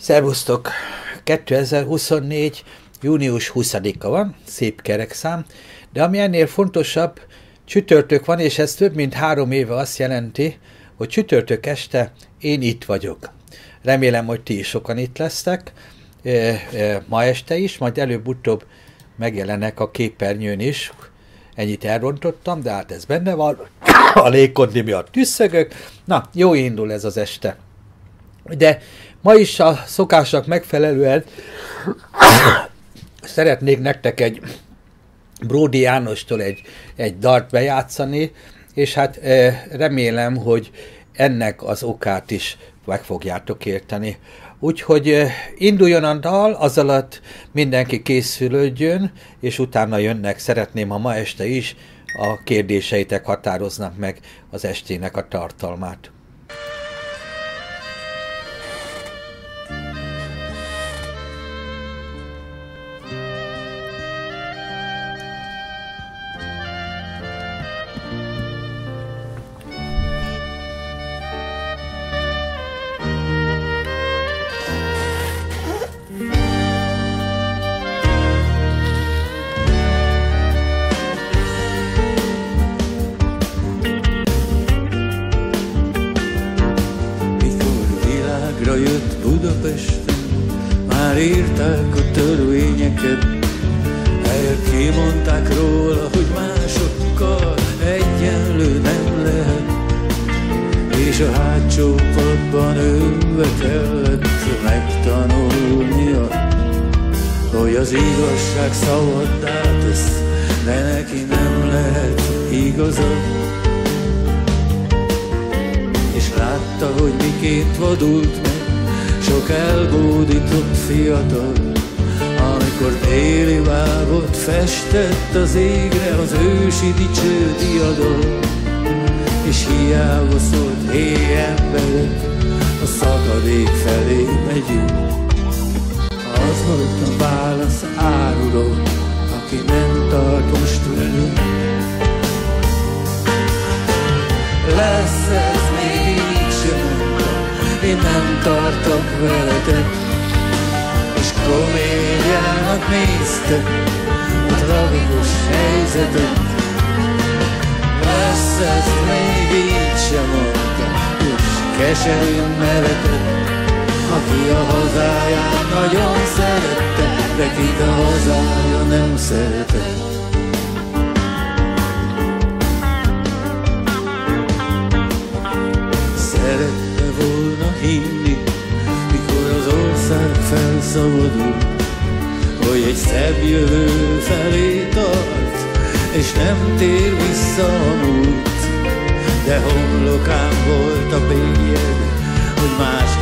Szervusztok! 2024. június 20-a van, szép kerekszám, de ami ennél fontosabb, csütörtök van, és ez több mint három éve azt jelenti, hogy csütörtök este én itt vagyok. Remélem, hogy ti is sokan itt lesztek, ma este is, majd előbb-utóbb megjelenek a képernyőn is. Ennyit elrontottam, de hát ez benne van. A lékodni miatt tüsszögök. Na, jó indul ez az este. De Ma is a szokásnak megfelelően szeretnék nektek egy Bródi Jánostól egy, egy dart bejátszani, és hát e, remélem, hogy ennek az okát is meg fogjátok érteni. Úgyhogy e, induljon a dal, az alatt mindenki készülődjön, és utána jönnek, szeretném, ha ma este is a kérdéseitek határoznak meg az estének a tartalmát.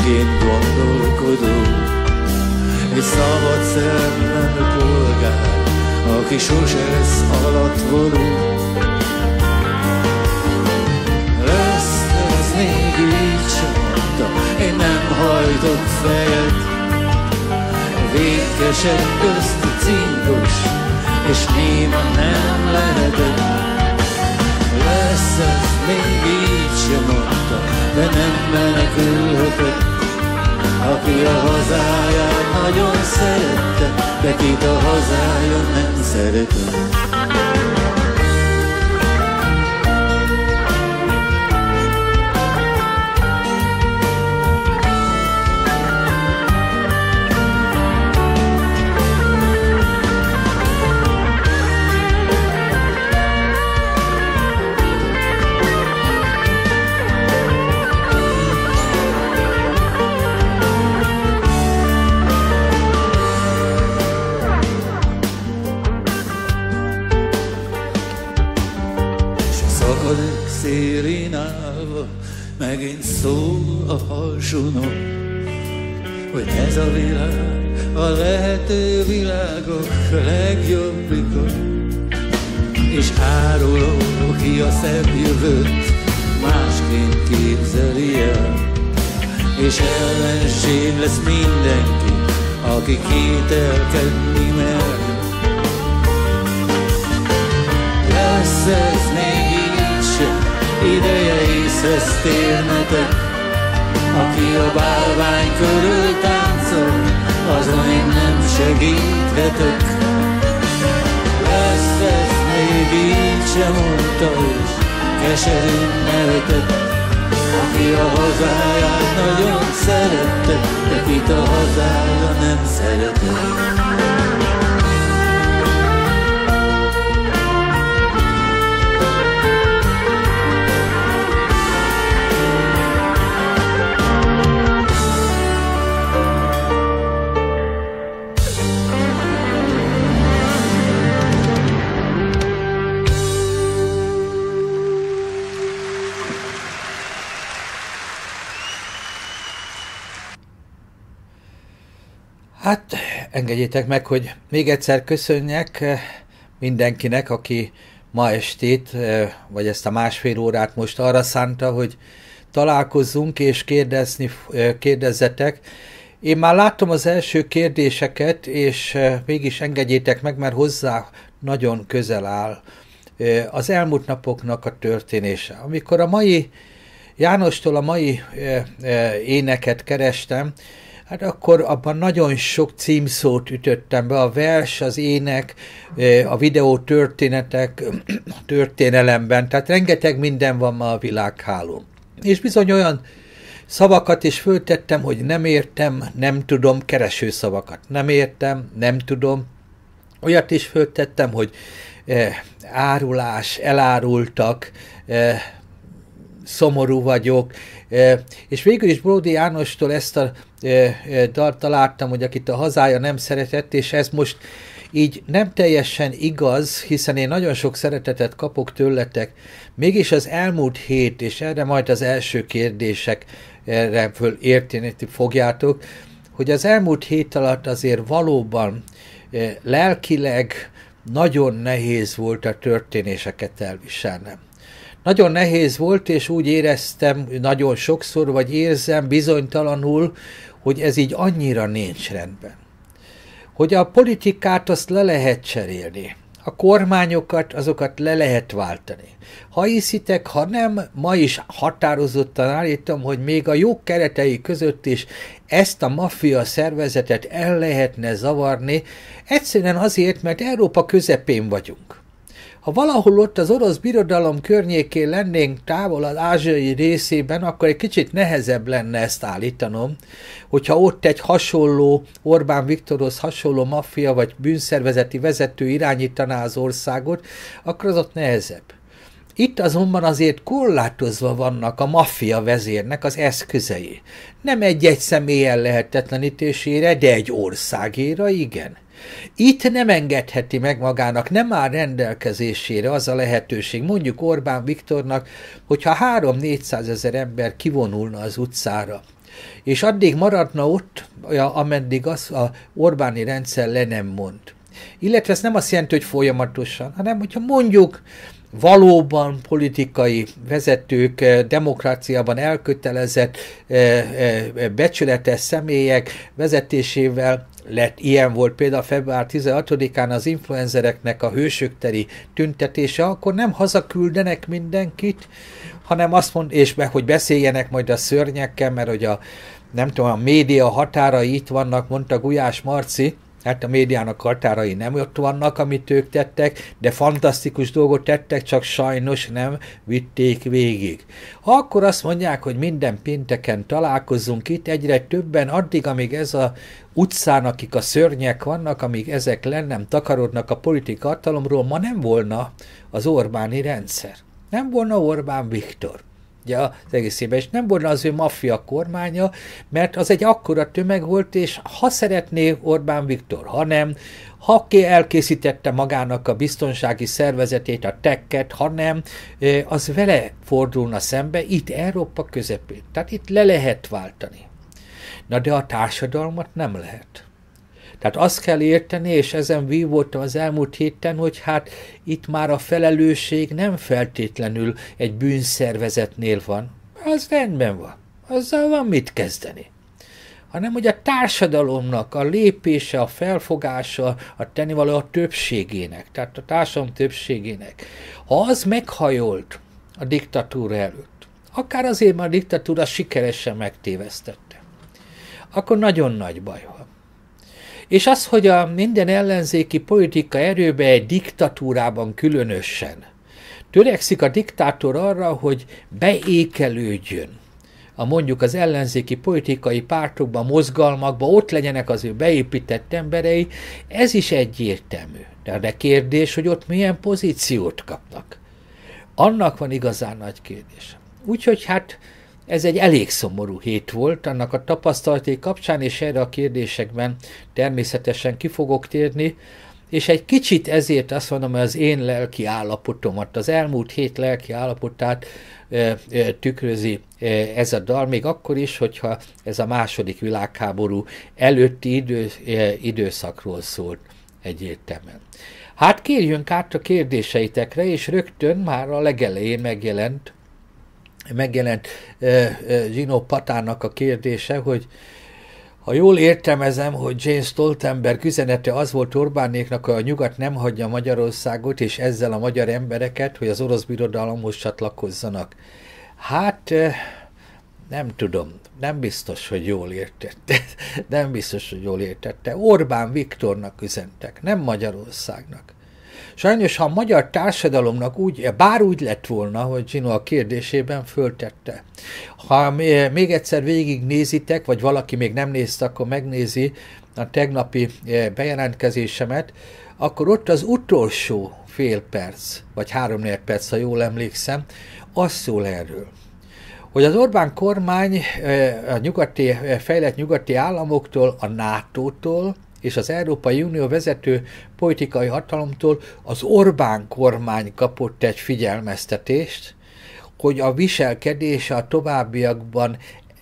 én gondolkodó, egy szabad szemben polgár, aki sose lesz alatt való. Lesz, még így sem mondta, én nem hajtok fejet, vétkesen a cinkos, és néma nem lehetett. Lesz, ez még így sem mondta, de nem menekülhetett. Aki a hazáját nagyon szerette, de kit a hazája nem szeretett. sunom, hogy ez a világ a lehető világok legjobb likor. És áruló, aki a szebb jövőt másként képzeli el, és ellenség lesz mindenki, aki kételkedni mer. Lesz ez még így sem, ideje észhez térnetek, aki a bálvány körül táncol, azon én nem segíthetek. Lesz ez még így sem mondta, és keserű nevetett. Aki a hazáját nagyon szerette, de kit a hazája nem szeretett. engedjétek meg, hogy még egyszer köszönjek eh, mindenkinek, aki ma estét, eh, vagy ezt a másfél órát most arra szánta, hogy találkozzunk és kérdezni, eh, kérdezzetek. Én már láttam az első kérdéseket, és mégis engedjétek meg, mert hozzá nagyon közel áll az elmúlt napoknak a történése. Amikor a mai Jánostól a mai éneket kerestem, hát akkor abban nagyon sok címszót ütöttem be, a vers, az ének, a videó történetek, a történelemben, tehát rengeteg minden van ma a világhálón. És bizony olyan szavakat is föltettem, hogy nem értem, nem tudom, kereső szavakat nem értem, nem tudom. Olyat is föltettem, hogy árulás, elárultak, szomorú vagyok. E, és végül is Bródi Jánostól ezt a e, e, dart találtam, hogy akit a hazája nem szeretett, és ez most így nem teljesen igaz, hiszen én nagyon sok szeretetet kapok tőletek. Mégis az elmúlt hét, és erre majd az első kérdések erre föl érteni fogjátok, hogy az elmúlt hét alatt azért valóban lelkileg nagyon nehéz volt a történéseket elviselnem. Nagyon nehéz volt, és úgy éreztem nagyon sokszor, vagy érzem bizonytalanul, hogy ez így annyira nincs rendben. Hogy a politikát azt le lehet cserélni, a kormányokat, azokat le lehet váltani. Ha hiszitek, ha nem, ma is határozottan állítom, hogy még a jó keretei között is ezt a maffia szervezetet el lehetne zavarni, egyszerűen azért, mert Európa közepén vagyunk. Ha valahol ott az orosz birodalom környékén lennénk távol az ázsiai részében, akkor egy kicsit nehezebb lenne ezt állítanom, hogyha ott egy hasonló, Orbán Viktorhoz hasonló maffia vagy bűnszervezeti vezető irányítaná az országot, akkor az ott nehezebb. Itt azonban azért korlátozva vannak a maffia vezérnek az eszközei. Nem egy-egy személyen lehetetlenítésére, de egy országéra igen. Itt nem engedheti meg magának, nem áll rendelkezésére az a lehetőség, mondjuk Orbán Viktornak, hogyha 3-400 ezer ember kivonulna az utcára, és addig maradna ott, ameddig az a Orbáni rendszer le nem mond. Illetve ez nem azt jelenti, hogy folyamatosan, hanem hogyha mondjuk valóban politikai vezetők, eh, demokráciában elkötelezett, eh, eh, becsületes személyek vezetésével lett. Ilyen volt például február 16-án az influenzereknek a hősökteri tüntetése, akkor nem hazaküldenek mindenkit, hanem azt mond, és meg, hogy beszéljenek majd a szörnyekkel, mert hogy a nem tudom, a média határai itt vannak, mondta Gulyás Marci, hát a médiának határai nem ott vannak, amit ők tettek, de fantasztikus dolgot tettek, csak sajnos nem vitték végig. Ha akkor azt mondják, hogy minden pinteken találkozunk itt, egyre többen, addig, amíg ez a utcán, akik a szörnyek vannak, amíg ezek lennem takarodnak a politika hatalomról, ma nem volna az Orbáni rendszer. Nem volna Orbán Viktor ugye az évben, és nem volna az ő maffia kormánya, mert az egy akkora tömeg volt, és ha szeretné Orbán Viktor, ha nem, ha ki elkészítette magának a biztonsági szervezetét, a tekket, ha nem, az vele fordulna szembe, itt Európa közepén. Tehát itt le lehet váltani. Na de a társadalmat nem lehet. Tehát azt kell érteni, és ezen vívottam az elmúlt héten, hogy hát itt már a felelősség nem feltétlenül egy bűnszervezetnél van. Az rendben van. Azzal van mit kezdeni hanem hogy a társadalomnak a lépése, a felfogása, a tennivaló a többségének, tehát a társadalom többségének. Ha az meghajolt a diktatúra előtt, akár azért, mert a diktatúra sikeresen megtévesztette, akkor nagyon nagy baj van. És az, hogy a minden ellenzéki politika erőbe egy diktatúrában különösen törekszik a diktátor arra, hogy beékelődjön a mondjuk az ellenzéki politikai pártokban mozgalmakba, ott legyenek az ő beépített emberei, ez is egyértelmű. De, a kérdés, hogy ott milyen pozíciót kapnak. Annak van igazán nagy kérdés. Úgyhogy hát ez egy elég szomorú hét volt annak a tapasztalaté kapcsán, és erre a kérdésekben természetesen ki fogok térni, és egy kicsit ezért azt mondom, hogy az én lelki állapotomat, az elmúlt hét lelki állapotát e, e, tükrözi e, ez a dal, még akkor is, hogyha ez a második világháború előtti idő, e, időszakról szólt egyértelműen. Hát kérjünk át a kérdéseitekre, és rögtön már a legelején megjelent megjelent Zsino Patának a kérdése, hogy ha jól értelmezem, hogy James Stoltenberg üzenete az volt Orbánéknak, hogy a nyugat nem hagyja Magyarországot, és ezzel a magyar embereket, hogy az orosz birodalomhoz csatlakozzanak. Hát nem tudom, nem biztos, hogy jól értette. Nem biztos, hogy jól értette. Orbán Viktornak üzentek, nem Magyarországnak. Sajnos, ha a magyar társadalomnak úgy, bár úgy lett volna, hogy Gino a kérdésében föltette, ha még egyszer végignézitek, vagy valaki még nem nézte, akkor megnézi a tegnapi eh, bejelentkezésemet, akkor ott az utolsó fél perc, vagy három perc, ha jól emlékszem, az szól erről hogy az Orbán kormány eh, a nyugati, eh, fejlett nyugati államoktól, a NATO-tól és az Európai Unió vezető politikai hatalomtól az Orbán kormány kapott egy figyelmeztetést, hogy a viselkedése a továbbiakban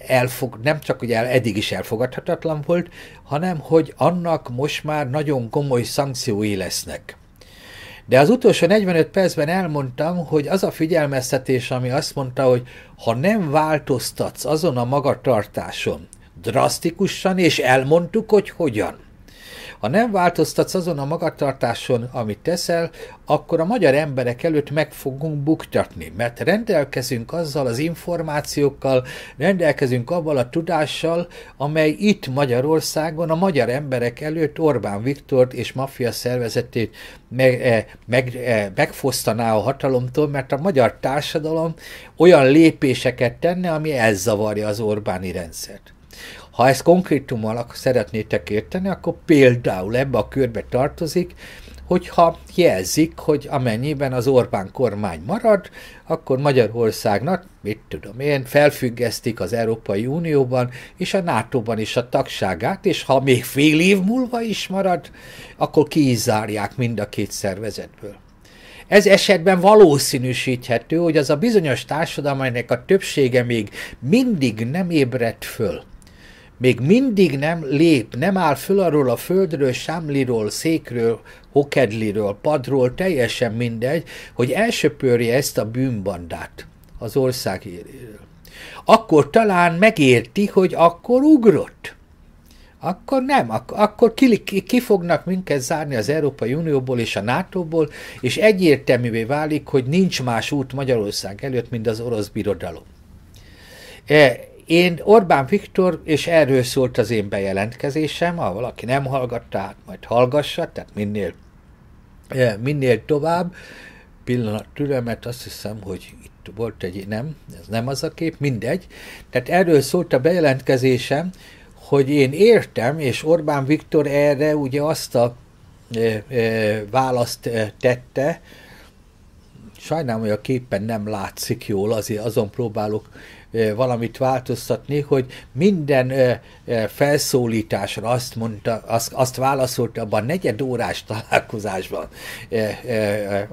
elfog, nem csak hogy el, eddig is elfogadhatatlan volt, hanem hogy annak most már nagyon komoly szankciói lesznek. De az utolsó 45 percben elmondtam, hogy az a figyelmeztetés, ami azt mondta, hogy ha nem változtatsz azon a magatartáson drasztikusan, és elmondtuk, hogy hogyan, ha nem változtatsz azon a magatartáson, amit teszel, akkor a magyar emberek előtt meg fogunk buktatni, mert rendelkezünk azzal az információkkal, rendelkezünk abban a tudással, amely itt Magyarországon a magyar emberek előtt Orbán Viktort és maffia szervezetét meg, eh, meg, eh, megfosztaná a hatalomtól, mert a magyar társadalom olyan lépéseket tenne, ami elzavarja az Orbáni rendszert. Ha ezt konkrétummal szeretnétek érteni, akkor például ebbe a körbe tartozik, hogyha jelzik, hogy amennyiben az Orbán kormány marad, akkor Magyarországnak, mit tudom én, felfüggesztik az Európai Unióban és a NATO-ban is a tagságát, és ha még fél év múlva is marad, akkor kizárják mind a két szervezetből. Ez esetben valószínűsíthető, hogy az a bizonyos társadalmainek a többsége még mindig nem ébredt föl, még mindig nem lép, nem áll föl arról a földről, sámliról, székről, hokedliről, padról, teljesen mindegy, hogy elsöpörje ezt a bűnbandát az ország éléről. Akkor talán megérti, hogy akkor ugrott. Akkor nem, ak- akkor ki, ki, ki fognak minket zárni az Európai Unióból és a NATO-ból, és egyértelművé válik, hogy nincs más út Magyarország előtt, mint az orosz birodalom. E, én Orbán Viktor, és erről szólt az én bejelentkezésem, ha valaki nem hallgatta, hát majd hallgassa, tehát minél, minél tovább, pillanat türelmet, azt hiszem, hogy itt volt egy, nem, ez nem az a kép, mindegy. Tehát erről szólt a bejelentkezésem, hogy én értem, és Orbán Viktor erre ugye azt a e, e, választ tette, sajnálom, hogy a képen nem látszik jól, azért azon próbálok valamit változtatni, hogy minden felszólításra azt mondta, azt, azt válaszolta abban negyed órás találkozásban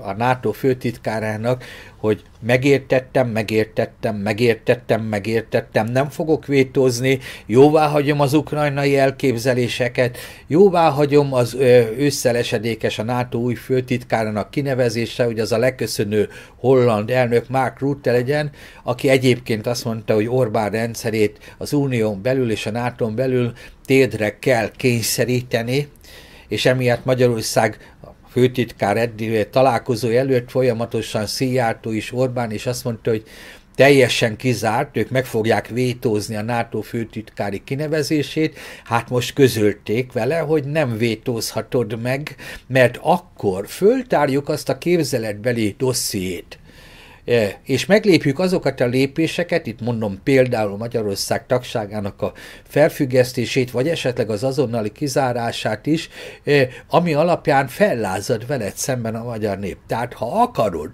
a NATO főtitkárának, hogy megértettem, megértettem, megértettem, megértettem, nem fogok vétózni, jóvá hagyom az ukrajnai elképzeléseket, jóvá hagyom az összelesedékes a NATO új főtitkárának kinevezése, hogy az a leköszönő holland elnök Mark Rutte legyen, aki egyébként azt mondta, hogy Orbán rendszerét az unión belül és a nato belül tédre kell kényszeríteni, és emiatt Magyarország főtitkár eddig eh, találkozó előtt folyamatosan Szijjártó is Orbán, és azt mondta, hogy teljesen kizárt, ők meg fogják vétózni a NATO főtitkári kinevezését, hát most közölték vele, hogy nem vétózhatod meg, mert akkor föltárjuk azt a képzeletbeli dossziét, E, és meglépjük azokat a lépéseket, itt mondom például Magyarország tagságának a felfüggesztését, vagy esetleg az azonnali kizárását is, e, ami alapján fellázad veled szemben a magyar nép. Tehát ha akarod,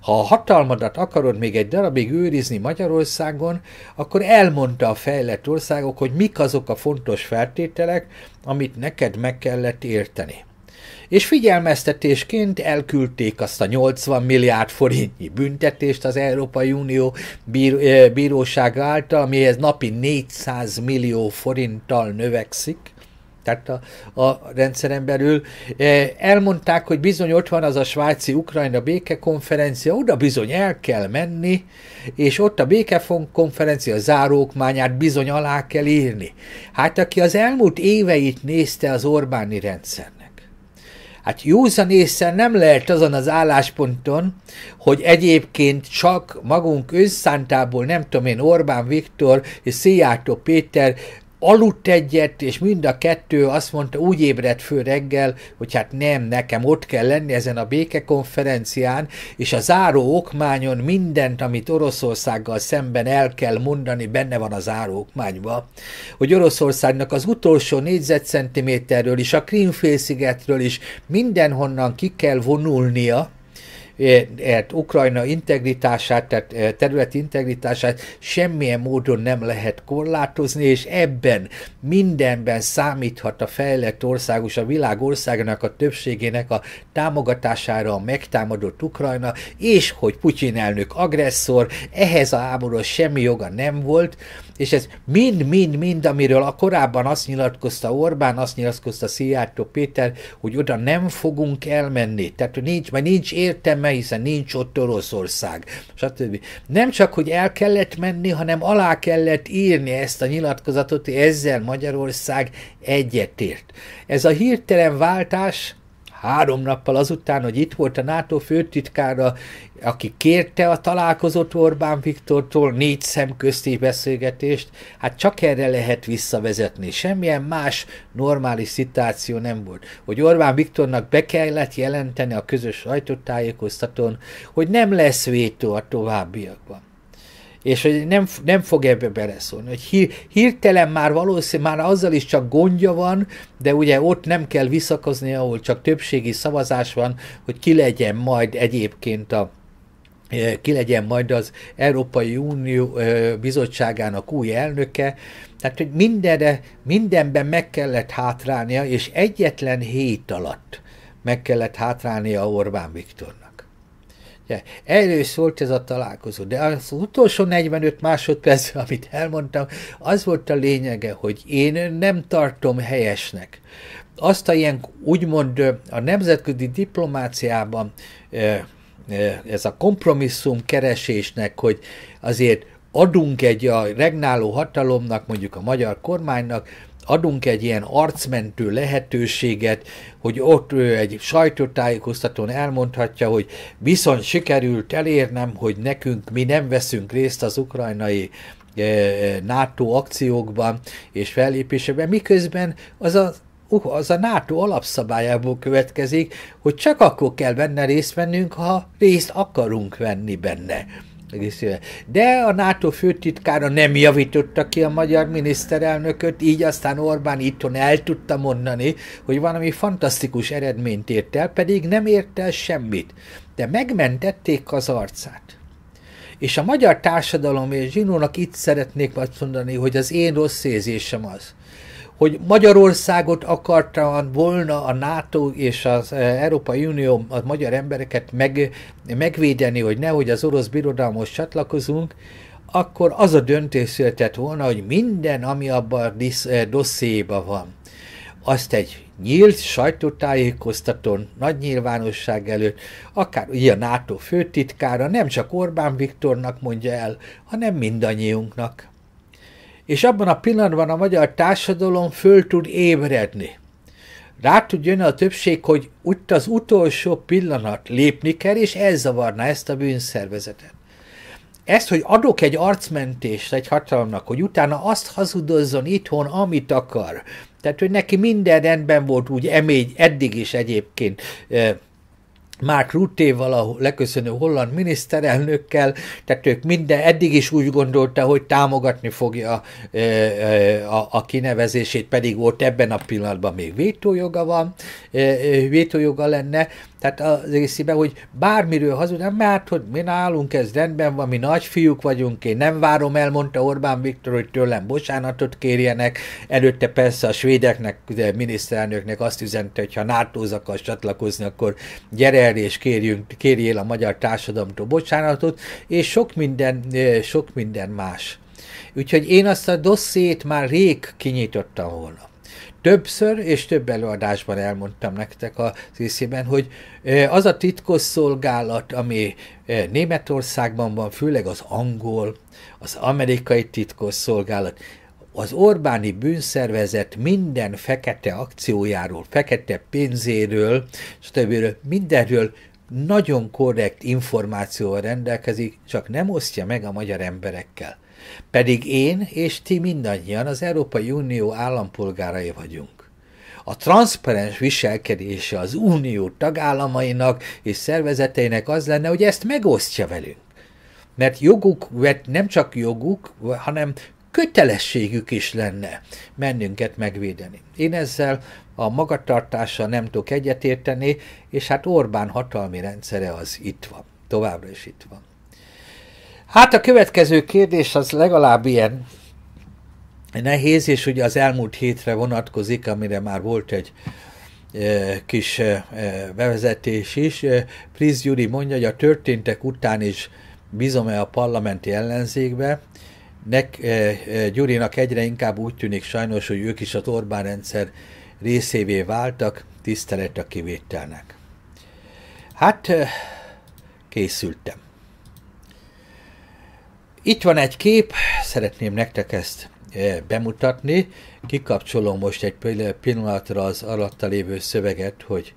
ha a hatalmadat akarod még egy darabig őrizni Magyarországon, akkor elmondta a fejlett országok, hogy mik azok a fontos feltételek, amit neked meg kellett érteni és figyelmeztetésként elküldték azt a 80 milliárd forintnyi büntetést az Európai Unió bíró, bírósága által, amihez napi 400 millió forinttal növekszik tehát a, a rendszeren belül. Elmondták, hogy bizony ott van az a svájci-ukrajna békekonferencia, oda bizony el kell menni, és ott a békekonferencia zárókmányát bizony alá kell írni. Hát aki az elmúlt éveit nézte az Orbáni rendszernek, Hát józan észre nem lehet azon az állásponton, hogy egyébként csak magunk összántából, nem tudom én, Orbán Viktor és Szijjártó Péter aludt egyet, és mind a kettő azt mondta, úgy ébredt fő reggel, hogy hát nem, nekem ott kell lenni ezen a békekonferencián, és a záró okmányon mindent, amit Oroszországgal szemben el kell mondani, benne van a záró okmányba, hogy Oroszországnak az utolsó négyzetcentiméterről is, a Krímfélszigetről is mindenhonnan ki kell vonulnia, Ukrajna integritását, tehát eh, terület integritását semmilyen módon nem lehet korlátozni, és ebben mindenben számíthat a fejlett országos, a világ országának a többségének a támogatására a megtámadott Ukrajna, és hogy Putyin elnök agresszor, ehhez a háborúhoz semmi joga nem volt, és ez mind-mind-mind, amiről a korábban azt nyilatkozta Orbán, azt nyilatkozta Szijjártó Péter, hogy oda nem fogunk elmenni, tehát nincs, mert nincs értelme meg, hiszen nincs ott Oroszország, stb. Nem csak, hogy el kellett menni, hanem alá kellett írni ezt a nyilatkozatot, ezzel Magyarország egyetért. Ez a hirtelen váltás három nappal azután, hogy itt volt a NATO főtitkára, aki kérte a találkozót Orbán Viktortól, négy közti beszélgetést, hát csak erre lehet visszavezetni. Semmilyen más normális szituáció nem volt. Hogy Orbán Viktornak be kellett jelenteni a közös sajtótájékoztatón, hogy nem lesz vétó a továbbiakban és hogy nem, nem fog ebbe beleszólni. Hogy hír, hirtelen már valószínűleg már azzal is csak gondja van, de ugye ott nem kell visszakozni, ahol csak többségi szavazás van, hogy ki legyen majd egyébként a e, ki legyen majd az Európai Unió e, bizottságának új elnöke. Tehát, hogy mindenre, mindenben meg kellett hátrálnia, és egyetlen hét alatt meg kellett hátrálnia Orbán Viktor. Erről szólt ez a találkozó, de az utolsó 45 másodperc, amit elmondtam, az volt a lényege, hogy én nem tartom helyesnek azt a ilyen úgymond a nemzetközi diplomáciában ez a kompromisszum keresésnek, hogy azért adunk egy a regnáló hatalomnak, mondjuk a magyar kormánynak adunk egy ilyen arcmentő lehetőséget, hogy ott ő egy sajtótájékoztatón elmondhatja, hogy viszont sikerült elérnem, hogy nekünk mi nem veszünk részt az ukrajnai NATO akciókban és fellépésekben, miközben az a uh, az a NATO alapszabályából következik, hogy csak akkor kell benne részt vennünk, ha részt akarunk venni benne egész éve. De a NATO főtitkára nem javította ki a magyar miniszterelnököt, így aztán Orbán itthon el tudta mondani, hogy valami fantasztikus eredményt ért el, pedig nem ért el semmit. De megmentették az arcát. És a magyar társadalom és zsinónak itt szeretnék azt mondani, hogy az én rossz érzésem az, hogy Magyarországot akarta volna a NATO és az e, Európai Unió a magyar embereket meg, megvédeni, hogy nehogy az orosz birodalmhoz csatlakozunk, akkor az a döntés született volna, hogy minden, ami abban a e, dossziéban van, azt egy nyílt sajtótájékoztatón, nagy nyilvánosság előtt, akár ugye a NATO főtitkára, nem csak Orbán Viktornak mondja el, hanem mindannyiunknak és abban a pillanatban a magyar társadalom föl tud ébredni. Rá tud jönni a többség, hogy ott az utolsó pillanat lépni kell, és elzavarná ezt a bűnszervezetet. Ezt, hogy adok egy arcmentést egy hatalomnak, hogy utána azt hazudozzon itthon, amit akar. Tehát, hogy neki minden rendben volt úgy emény eddig is egyébként eh, Mark Rutte-val, a leköszönő holland miniszterelnökkel, tehát ők minden, eddig is úgy gondolta, hogy támogatni fogja a, a, a kinevezését, pedig volt ebben a pillanatban még vétójoga van, vétójoga lenne, tehát az egészében, hogy bármiről hazudnám, mert hogy mi nálunk ez rendben van, mi nagyfiúk vagyunk, én nem várom el, mondta Orbán Viktor, hogy tőlem bocsánatot kérjenek. Előtte persze a svédeknek, a miniszterelnöknek azt üzente, hogy ha nato akar csatlakozni, akkor gyere el és kérjünk, kérjél a magyar társadalomtól bocsánatot, és sok minden, e, sok minden más. Úgyhogy én azt a dossziét már rég kinyitottam volna többször és több előadásban elmondtam nektek az észében, hogy az a titkos szolgálat, ami Németországban van, főleg az angol, az amerikai titkos szolgálat, az Orbáni bűnszervezet minden fekete akciójáról, fekete pénzéről, stb. mindenről nagyon korrekt információval rendelkezik, csak nem osztja meg a magyar emberekkel. Pedig én és ti mindannyian az Európai Unió állampolgárai vagyunk. A transzparens viselkedése az unió tagállamainak és szervezeteinek az lenne, hogy ezt megosztja velünk. Mert joguk, vagy nem csak joguk, hanem kötelességük is lenne mennünket megvédeni. Én ezzel a magatartással nem tudok egyetérteni, és hát Orbán hatalmi rendszere az itt van, továbbra is itt van. Hát a következő kérdés az legalább ilyen nehéz, és ugye az elmúlt hétre vonatkozik, amire már volt egy e, kis e, e, bevezetés is. Priz Gyuri mondja, hogy a történtek után is bízom-e a parlamenti ellenzékbe. Nek, Gyurinak egyre inkább úgy tűnik sajnos, hogy ők is az Orbán rendszer részévé váltak, tisztelet a kivételnek. Hát készültem. Itt van egy kép, szeretném nektek ezt eh, bemutatni. Kikapcsolom most egy pillanatra az alatta lévő szöveget, hogy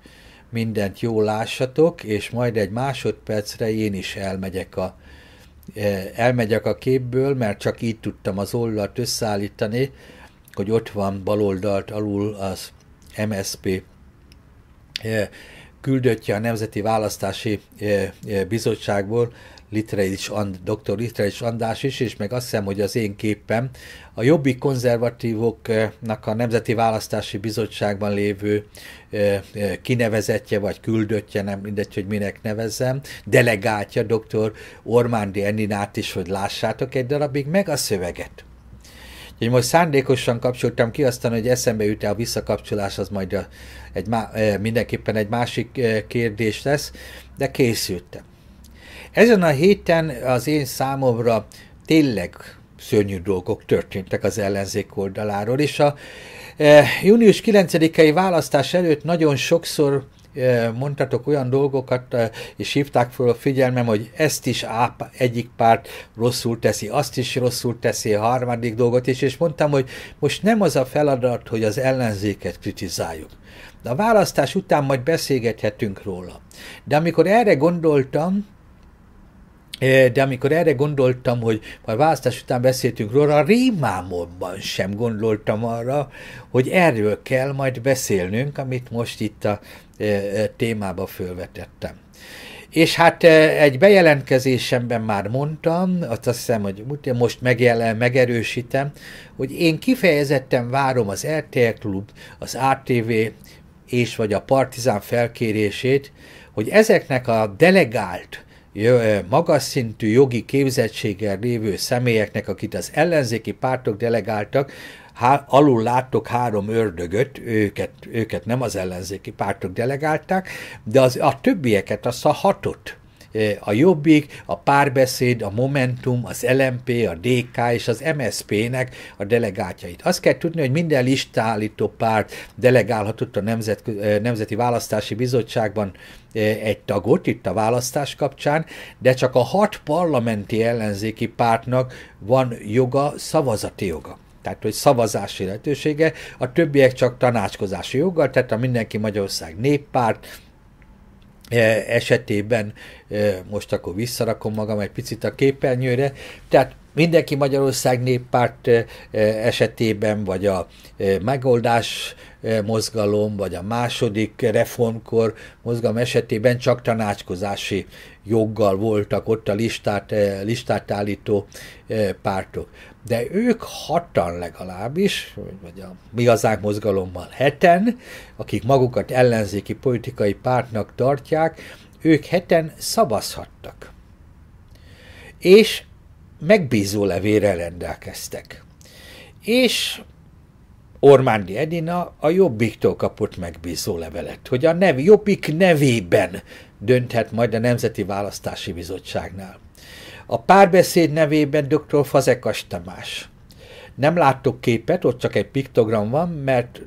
mindent jól lássatok, és majd egy másodpercre én is elmegyek a, eh, elmegyek a képből, mert csak így tudtam az oldalt összeállítani, hogy ott van baloldalt alul az MSP eh, küldöttje a Nemzeti Választási Bizottságból Litreis And, dr. Litreis Andás is, és meg azt hiszem, hogy az én képem a jobbik konzervatívoknak a Nemzeti Választási Bizottságban lévő kinevezettje vagy küldöttje, nem mindegy, hogy minek nevezzem, delegátja dr. Ormándi Enninát is, hogy lássátok egy darabig meg a szöveget. Úgyhogy most szándékosan kapcsoltam ki, aztán, hogy eszembe jut a visszakapcsolás, az majd a, egy, má, mindenképpen egy másik kérdés lesz, de készültem. Ezen a héten az én számomra tényleg szörnyű dolgok történtek az ellenzék oldaláról, és a e, június 9-i választás előtt nagyon sokszor e, mondtatok olyan dolgokat, e, és hívták fel a figyelmem, hogy ezt is áp, egyik párt rosszul teszi, azt is rosszul teszi, a harmadik dolgot is, és mondtam, hogy most nem az a feladat, hogy az ellenzéket kritizáljuk. De a választás után majd beszélgethetünk róla. De amikor erre gondoltam, Eh, de amikor erre gondoltam, hogy már választás után beszéltünk róla, a rémámomban sem gondoltam arra, hogy erről kell majd beszélnünk, amit most itt a eh, eh, témába fölvetettem. És hát egy bejelentkezésemben már mondtam, azt hiszem, hogy most megjelen, megerősítem, hogy én kifejezetten várom az RTL Klub, az ATV és vagy a Partizán felkérését, hogy ezeknek a delegált magas szintű jogi képzettséggel lévő személyeknek, akit az ellenzéki pártok delegáltak, há, alul láttok három ördögöt, őket, őket nem az ellenzéki pártok delegálták, de az, a többieket, azt a hatot a Jobbik, a Párbeszéd, a Momentum, az LMP, a DK és az MSZP-nek a delegátjait. Azt kell tudni, hogy minden listállító párt delegálhatott a Nemzet, Nemzeti Választási Bizottságban egy tagot itt a választás kapcsán, de csak a hat parlamenti ellenzéki pártnak van joga, szavazati joga tehát hogy szavazási lehetősége, a többiek csak tanácskozási joggal, tehát a Mindenki Magyarország néppárt, E, esetében, e, most akkor visszarakom magam egy picit a képernyőre, tehát mindenki Magyarország néppárt e, esetében, vagy a megoldás mozgalom, vagy a második reformkor mozgalom esetében csak tanácskozási joggal voltak ott a listát, listát állító pártok de ők hatan legalábbis, vagy a Mi Hazánk mozgalommal heten, akik magukat ellenzéki politikai pártnak tartják, ők heten szavazhattak. És megbízó levére rendelkeztek. És Ormándi Edina a Jobbiktól kapott megbízó levelet, hogy a nev, Jobbik nevében dönthet majd a Nemzeti Választási Bizottságnál. A párbeszéd nevében dr. Fazekas Tamás. Nem láttok képet, ott csak egy piktogram van, mert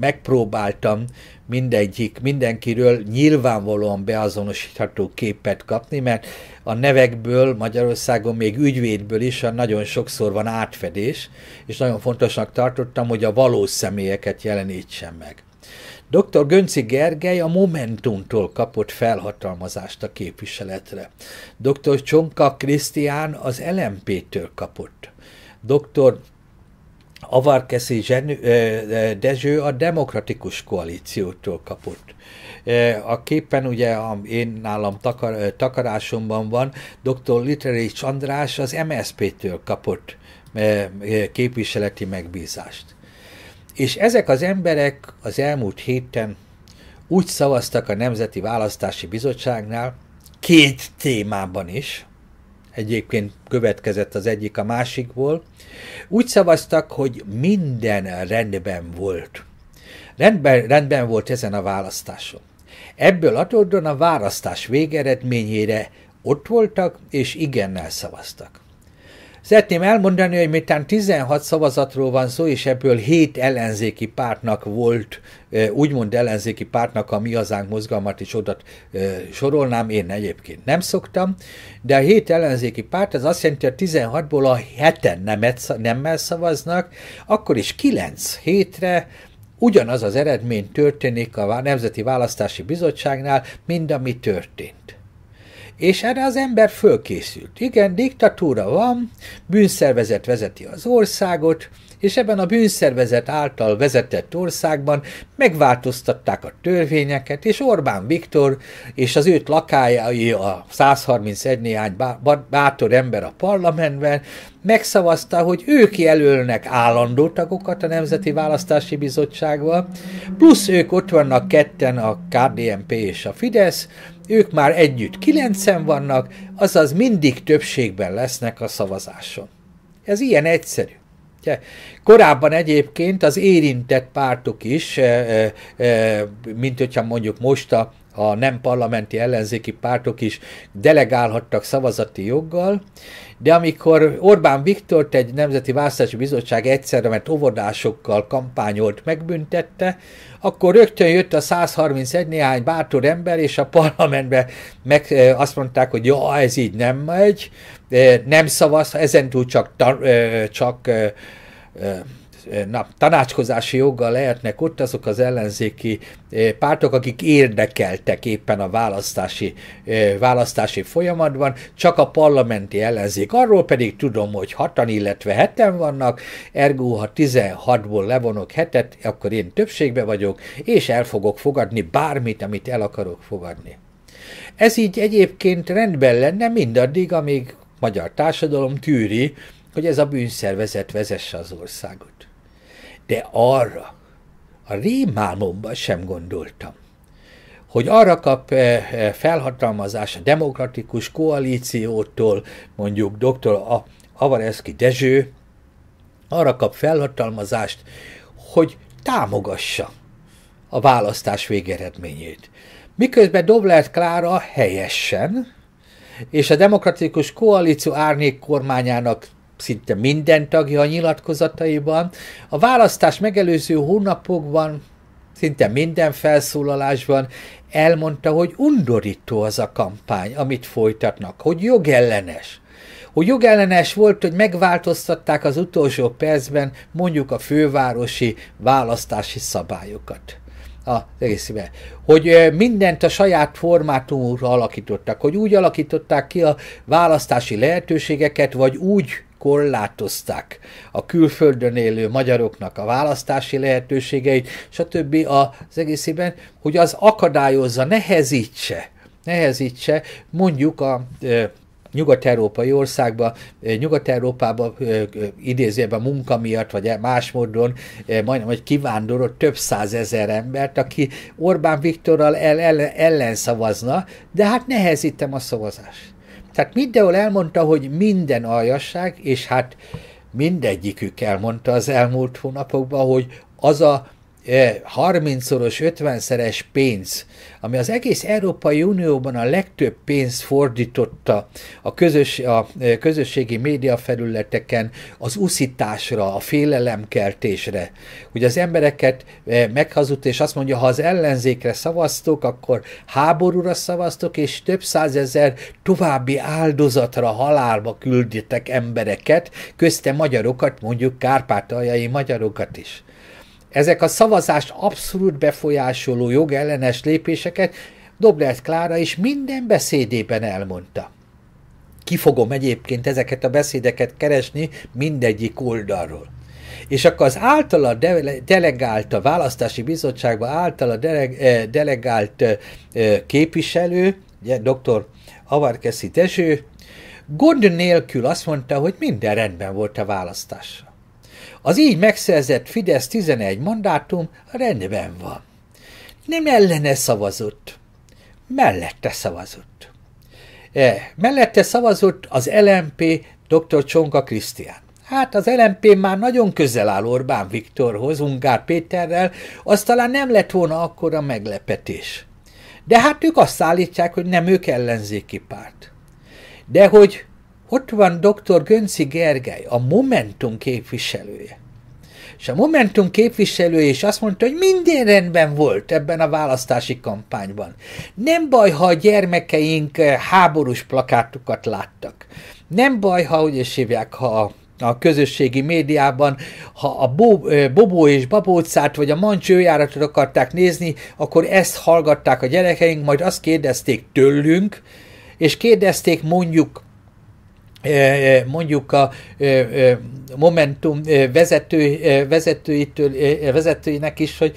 megpróbáltam mindegyik, mindenkiről nyilvánvalóan beazonosítható képet kapni, mert a nevekből Magyarországon még ügyvédből is nagyon sokszor van átfedés, és nagyon fontosnak tartottam, hogy a valós személyeket jelenítsen meg. Dr. Gönci Gergely a Momentumtól kapott felhatalmazást a képviseletre. Dr. Csonka Krisztián az LMP-től kapott. Dr. Avarkeszi Dezső a Demokratikus Koalíciótól kapott. A képen ugye a, én nálam takar, takarásomban van, dr. Literics András az MSZP-től kapott képviseleti megbízást. És ezek az emberek az elmúlt héten úgy szavaztak a Nemzeti Választási Bizottságnál, két témában is, egyébként következett az egyik a másikból, úgy szavaztak, hogy minden rendben volt. Rendben, rendben volt ezen a választáson. Ebből adódóan a választás végeredményére ott voltak, és igennel szavaztak. Szeretném elmondani, hogy miután 16 szavazatról van szó, és ebből 7 ellenzéki pártnak volt, úgymond ellenzéki pártnak a Mi Hazánk mozgalmat is oda sorolnám, én egyébként nem szoktam, de a 7 ellenzéki párt az azt jelenti, hogy a 16-ból a 7-en nem nemmel szavaznak, akkor is 9 hétre ugyanaz az eredmény történik a Nemzeti Választási Bizottságnál, mint ami történt. És erre az ember fölkészült. Igen, diktatúra van, bűnszervezet vezeti az országot, és ebben a bűnszervezet által vezetett országban megváltoztatták a törvényeket, és Orbán Viktor és az őt lakájai a 131 néhány bátor ember a parlamentben megszavazta, hogy ők jelölnek állandó tagokat a Nemzeti Választási Bizottságba, plusz ők ott vannak ketten a KDNP és a Fidesz, ők már együtt kilencen vannak, azaz mindig többségben lesznek a szavazáson. Ez ilyen egyszerű. Korábban egyébként az érintett pártok is, eh, eh, eh, mint hogyha mondjuk most a a nem parlamenti ellenzéki pártok is delegálhattak szavazati joggal, de amikor Orbán Viktor egy Nemzeti Választási Bizottság egyszerre, mert óvodásokkal kampányolt, megbüntette, akkor rögtön jött a 131 néhány bátor ember, és a parlamentbe meg, azt mondták, hogy ja, ez így nem megy, nem szavaz, ezentúl csak, csak Eh, na, tanácskozási joggal lehetnek ott azok az ellenzéki eh, pártok, akik érdekeltek éppen a választási, eh, választási folyamatban, csak a parlamenti ellenzék. Arról pedig tudom, hogy hatan, illetve heten vannak, ergo ha 16-ból levonok hetet, akkor én többségbe vagyok, és el fogok fogadni bármit, amit el akarok fogadni. Ez így egyébként rendben lenne mindaddig, amíg magyar társadalom tűri, hogy ez a bűnszervezet vezesse az országot de arra, a rémálmomban sem gondoltam, hogy arra kap eh, eh, felhatalmazás a demokratikus koalíciótól, mondjuk dr. Avareszki Dezső, arra kap felhatalmazást, hogy támogassa a választás végeredményét. Miközben Dobler Klára helyesen, és a demokratikus koalíció árnyék kormányának szinte minden tagja a nyilatkozataiban. A választás megelőző hónapokban szinte minden felszólalásban elmondta, hogy undorító az a kampány, amit folytatnak, hogy jogellenes. Hogy jogellenes volt, hogy megváltoztatták az utolsó percben mondjuk a fővárosi választási szabályokat a részben. Hogy mindent a saját formátumra alakítottak, hogy úgy alakították ki a választási lehetőségeket, vagy úgy korlátozták a külföldön élő magyaroknak a választási lehetőségeit, stb. az egészében, hogy az akadályozza, nehezítse, nehezítse mondjuk a nyugat-európai országba, nyugat-európába idézőjelben munka miatt, vagy más módon majdnem, hogy kivándorolt több százezer embert, aki Orbán Viktorral el, el, ellenszavazna, de hát nehezítem a szavazást. Tehát mindenhol elmondta, hogy minden aljasság, és hát mindegyikük elmondta az elmúlt hónapokban, hogy az a 30-szoros, eh, 50-szeres pénz, ami az egész Európai Unióban a legtöbb pénzt fordította a, közös, a eh, közösségi médiafelületeken az uszításra, a félelemkeltésre. Hogy az embereket eh, meghazudt, és azt mondja, ha az ellenzékre szavaztok, akkor háborúra szavaztok, és több százezer további áldozatra, halálba külditek embereket, közte magyarokat, mondjuk kárpátaljai magyarokat is ezek a szavazást abszolút befolyásoló jogellenes lépéseket doblet Klára is minden beszédében elmondta. Ki fogom egyébként ezeket a beszédeket keresni mindegyik oldalról. És akkor az általa delegált a választási bizottságba általa eh, delegált eh, képviselő, ugye, dr. Avarkeszi Tezső, gond nélkül azt mondta, hogy minden rendben volt a választás. Az így megszerzett Fidesz 11 mandátum rendben van. Nem ellene szavazott, mellette szavazott. E, mellette szavazott az LMP dr. Csonka Krisztián. Hát az LMP már nagyon közel áll Orbán Viktorhoz, Ungár Péterrel, az talán nem lett volna akkora meglepetés. De hát ők azt állítják, hogy nem ők ellenzéki párt. De hogy ott van dr. Gönci Gergely, a Momentum képviselője. És a Momentum képviselője is azt mondta, hogy minden rendben volt ebben a választási kampányban. Nem baj, ha a gyermekeink eh, háborús plakátokat láttak. Nem baj, ha úgy is hívják, ha a közösségi médiában, ha a Bo eh, Bobó és Babócát vagy a Mancsőjáratot akarták nézni, akkor ezt hallgatták a gyerekeink, majd azt kérdezték tőlünk, és kérdezték mondjuk mondjuk a Momentum vezető, vezetőitől, vezetőinek is, hogy,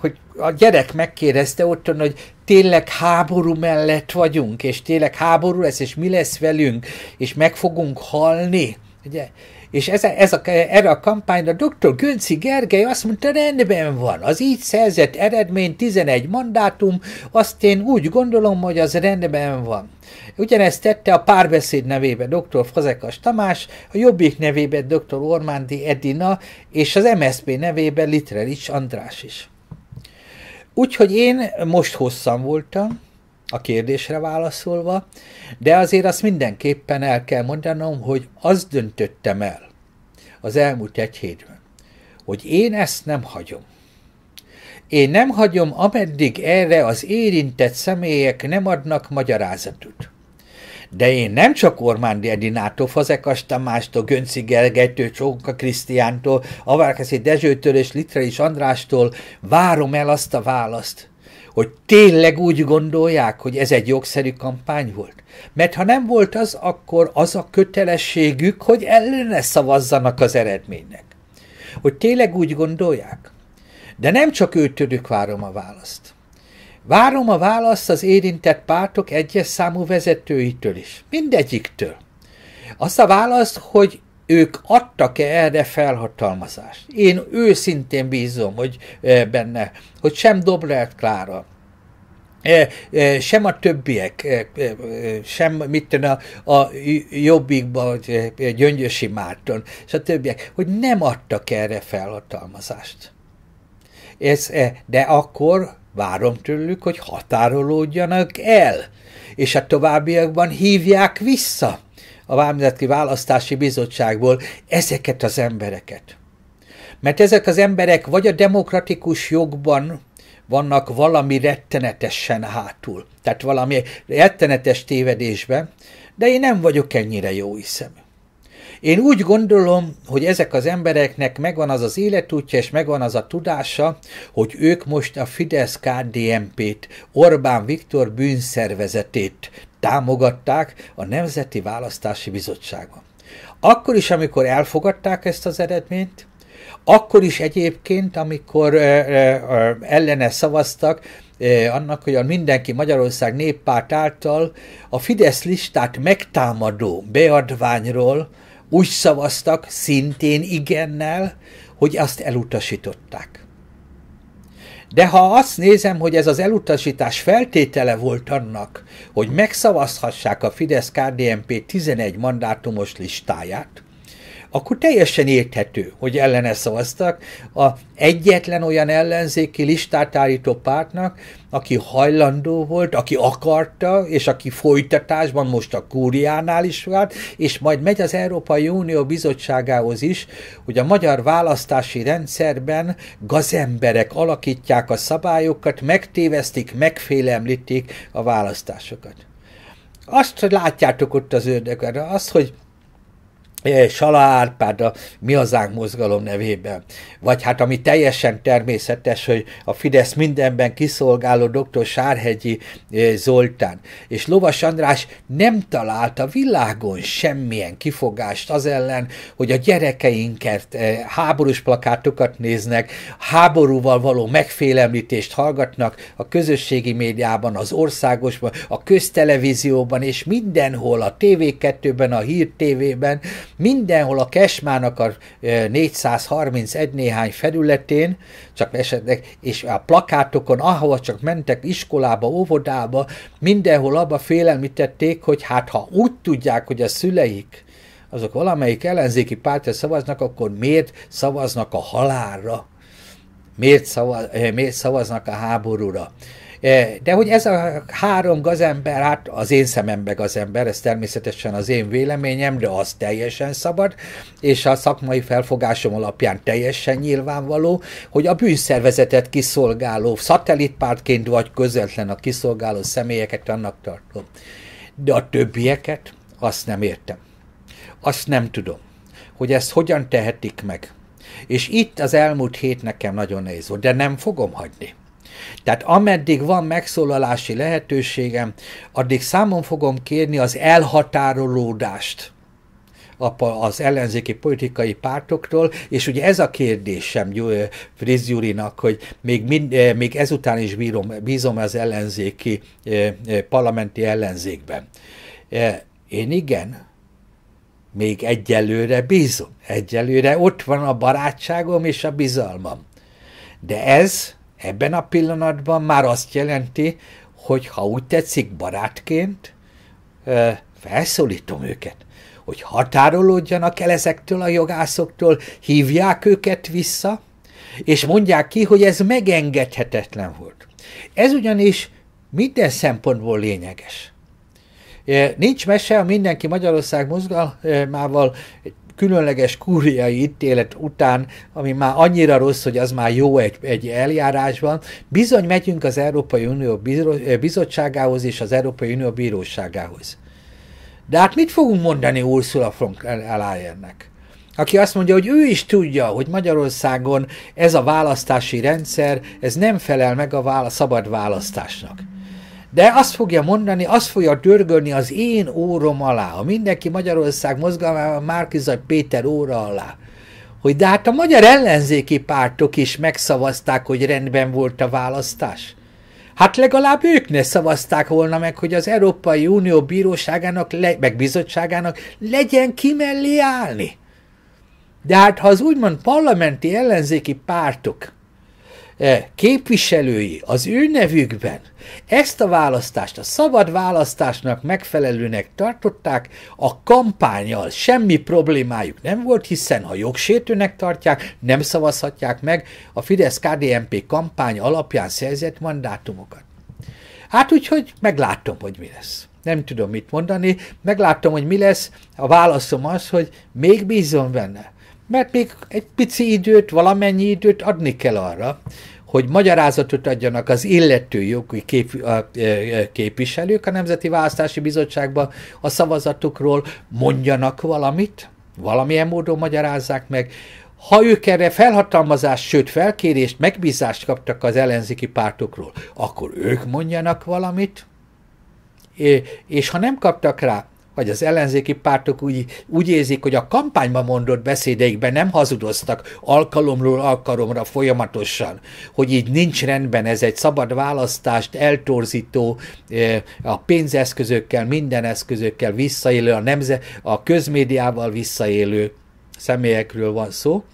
hogy a gyerek megkérdezte otthon, hogy tényleg háború mellett vagyunk, és tényleg háború lesz, és mi lesz velünk, és meg fogunk halni. Ugye? És ez a, ez a, erre a kampányra dr. Gönci Gergely azt mondta, rendben van, az így szerzett eredmény 11 mandátum, azt én úgy gondolom, hogy az rendben van. Ugyanezt tette a párbeszéd nevében, dr. Fazekas Tamás, a Jobbik nevében dr. Ormándi Edina, és az MSZP nevében Litrelics András is. Úgyhogy én most hosszan voltam, a kérdésre válaszolva, de azért azt mindenképpen el kell mondanom, hogy azt döntöttem el az elmúlt egy hétben, hogy én ezt nem hagyom. Én nem hagyom, ameddig erre az érintett személyek nem adnak magyarázatot. De én nem csak Ormándi Edinától, Fazekas Tamástól, Gönci Gergelytől, Csóka Krisztiántól, Avárkeszi Dezsőtől és Litrai Andrástól várom el azt a választ, hogy tényleg úgy gondolják, hogy ez egy jogszerű kampány volt? Mert ha nem volt az, akkor az a kötelességük, hogy ellene szavazzanak az eredménynek. Hogy tényleg úgy gondolják? De nem csak őtőlük várom a választ. Várom a választ az érintett pártok egyes számú vezetőitől is, mindegyiktől. Azt a választ, hogy ők adtak-e erre felhatalmazást. Én őszintén bízom hogy e, benne, hogy sem Dobrelt Klára, e, e, sem a többiek, sem mit tudom, a, a Jobbikba, Gyöngyösi Márton, és a többiek, hogy nem adtak erre felhatalmazást. Ez, e, de akkor várom tőlük, hogy határolódjanak el, és a továbbiakban hívják vissza a Vámzatki Választási Bizottságból ezeket az embereket. Mert ezek az emberek vagy a demokratikus jogban vannak valami rettenetesen hátul, tehát valami rettenetes tévedésben, de én nem vagyok ennyire jó iszemű. Én úgy gondolom, hogy ezek az embereknek megvan az az életútja és megvan az a tudása, hogy ők most a fidesz kdmp t Orbán Viktor bűnszervezetét támogatták a Nemzeti Választási Bizottságban. Akkor is, amikor elfogadták ezt az eredményt, akkor is egyébként, amikor ö, ö, ellene szavaztak, annak, hogy a mindenki Magyarország néppárt által a Fidesz listát megtámadó beadványról, úgy szavaztak, szintén igennel, hogy azt elutasították. De ha azt nézem, hogy ez az elutasítás feltétele volt annak, hogy megszavazhassák a Fidesz-KDNP 11 mandátumos listáját, akkor teljesen érthető, hogy ellene szavaztak a egyetlen olyan ellenzéki listát állító pártnak, aki hajlandó volt, aki akarta, és aki folytatásban most a Kúriánál is vált, és majd megy az Európai Unió Bizottságához is, hogy a magyar választási rendszerben gazemberek alakítják a szabályokat, megtévesztik, megfélemlítik a választásokat. Azt, hogy látjátok ott az ördögre, azt, hogy Eh, Sala Árpád a Mi Hazánk mozgalom nevében. Vagy hát ami teljesen természetes, hogy a Fidesz mindenben kiszolgáló dr. Sárhegyi eh, Zoltán. És Lovas András nem talált a világon semmilyen kifogást az ellen, hogy a gyerekeinket eh, háborús plakátokat néznek, háborúval való megfélemlítést hallgatnak a közösségi médiában, az országosban, a köztelevízióban és mindenhol, a TV2-ben, a Hír TV-ben, Mindenhol a Kesmának a 431 néhány felületén, csak esetleg, és a plakátokon, ahova csak mentek iskolába, óvodába, mindenhol abba félelmítették, hogy hát ha úgy tudják, hogy a szüleik azok valamelyik ellenzéki pártra szavaznak, akkor miért szavaznak a halálra? Miért, szavaz, miért szavaznak a háborúra? E, de hogy ez a három gazember, hát az én szemembe gazember, ez természetesen az én véleményem, de az teljesen szabad, és a szakmai felfogásom alapján teljesen nyilvánvaló, hogy a bűnszervezetet kiszolgáló, szatellitpártként vagy közvetlen a kiszolgáló személyeket annak tartom. De a többieket azt nem értem. Azt nem tudom, hogy ezt hogyan tehetik meg. És itt az elmúlt hét nekem nagyon nehéz volt, de nem fogom hagyni. Tehát ameddig van megszólalási lehetőségem, addig számon fogom kérni az elhatárolódást az ellenzéki politikai pártoktól, és ugye ez a kérdésem Friz Gyurinak, hogy még, mind, még ezután is bírom, bízom az ellenzéki, parlamenti ellenzékben. Én igen, még egyelőre bízom, egyelőre ott van a barátságom és a bizalmam. De ez Ebben a pillanatban már azt jelenti, hogy ha úgy tetszik barátként, felszólítom őket, hogy határolódjanak el ezektől a jogászoktól, hívják őket vissza, és mondják ki, hogy ez megengedhetetlen volt. Ez ugyanis minden szempontból lényeges. Nincs mese, a mindenki Magyarország mozgalmával különleges kúriai ítélet után, ami már annyira rossz, hogy az már jó egy, egy eljárásban, bizony megyünk az Európai Unió Bizottságához és az Európai Unió Bíróságához. De hát mit fogunk mondani Ursula von Leyennek? aki azt mondja, hogy ő is tudja, hogy Magyarországon ez a választási rendszer, ez nem felel meg a vála- szabad választásnak. De azt fogja mondani, azt fogja dörgölni az én órom alá, a mindenki Magyarország mozgalmában Márkizaj Péter óra alá hogy de hát a magyar ellenzéki pártok is megszavazták, hogy rendben volt a választás. Hát legalább ők ne szavazták volna meg, hogy az Európai Unió bíróságának, le, meg bizottságának legyen ki állni. De hát ha az úgymond parlamenti ellenzéki pártok E, képviselői az ő nevükben ezt a választást a szabad választásnak megfelelőnek tartották, a kampányal semmi problémájuk nem volt, hiszen ha jogsértőnek tartják, nem szavazhatják meg a fidesz KDMP kampány alapján szerzett mandátumokat. Hát úgyhogy meglátom, hogy mi lesz. Nem tudom mit mondani, meglátom, hogy mi lesz, a válaszom az, hogy még bízom benne. Mert még egy pici időt, valamennyi időt adni kell arra, hogy magyarázatot adjanak az illető jogi kép, e, e, képviselők a Nemzeti Választási Bizottságba a szavazatukról, mondjanak valamit, valamilyen módon magyarázzák meg. Ha ők erre felhatalmazást, sőt felkérést, megbízást kaptak az ellenzéki pártokról, akkor ők mondjanak valamit, és ha nem kaptak rá vagy az ellenzéki pártok úgy, úgy érzik, hogy a kampányban mondott beszédeikben nem hazudoztak alkalomról alkalomra folyamatosan, hogy így nincs rendben ez egy szabad választást eltorzító, eh, a pénzeszközökkel, minden eszközökkel visszaélő, a, nemze, a közmédiával visszaélő személyekről van szó.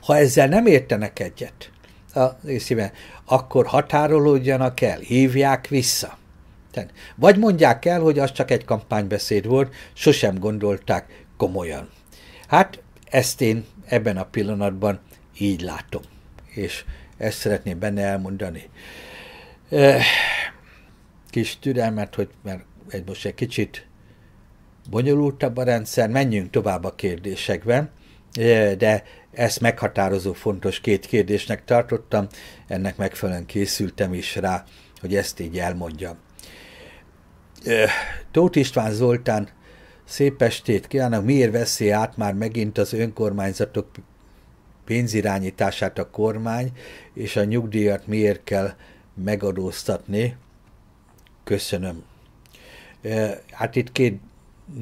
Ha ezzel nem értenek egyet, a, akkor határolódjanak el, hívják vissza. Tehát, Vagy mondják el, hogy az csak egy kampánybeszéd volt, sosem gondolták komolyan. Hát ezt én ebben a pillanatban így látom, és ezt szeretném benne elmondani. Kis türelmet, hogy mert egy most egy kicsit bonyolultabb a rendszer, menjünk tovább a kérdésekben, de ezt meghatározó fontos két kérdésnek tartottam, ennek megfelelően készültem is rá, hogy ezt így elmondjam. Tóth István Zoltán szép estét kívánok, miért veszi át már megint az önkormányzatok pénzirányítását a kormány, és a nyugdíjat miért kell megadóztatni? Köszönöm. Hát itt két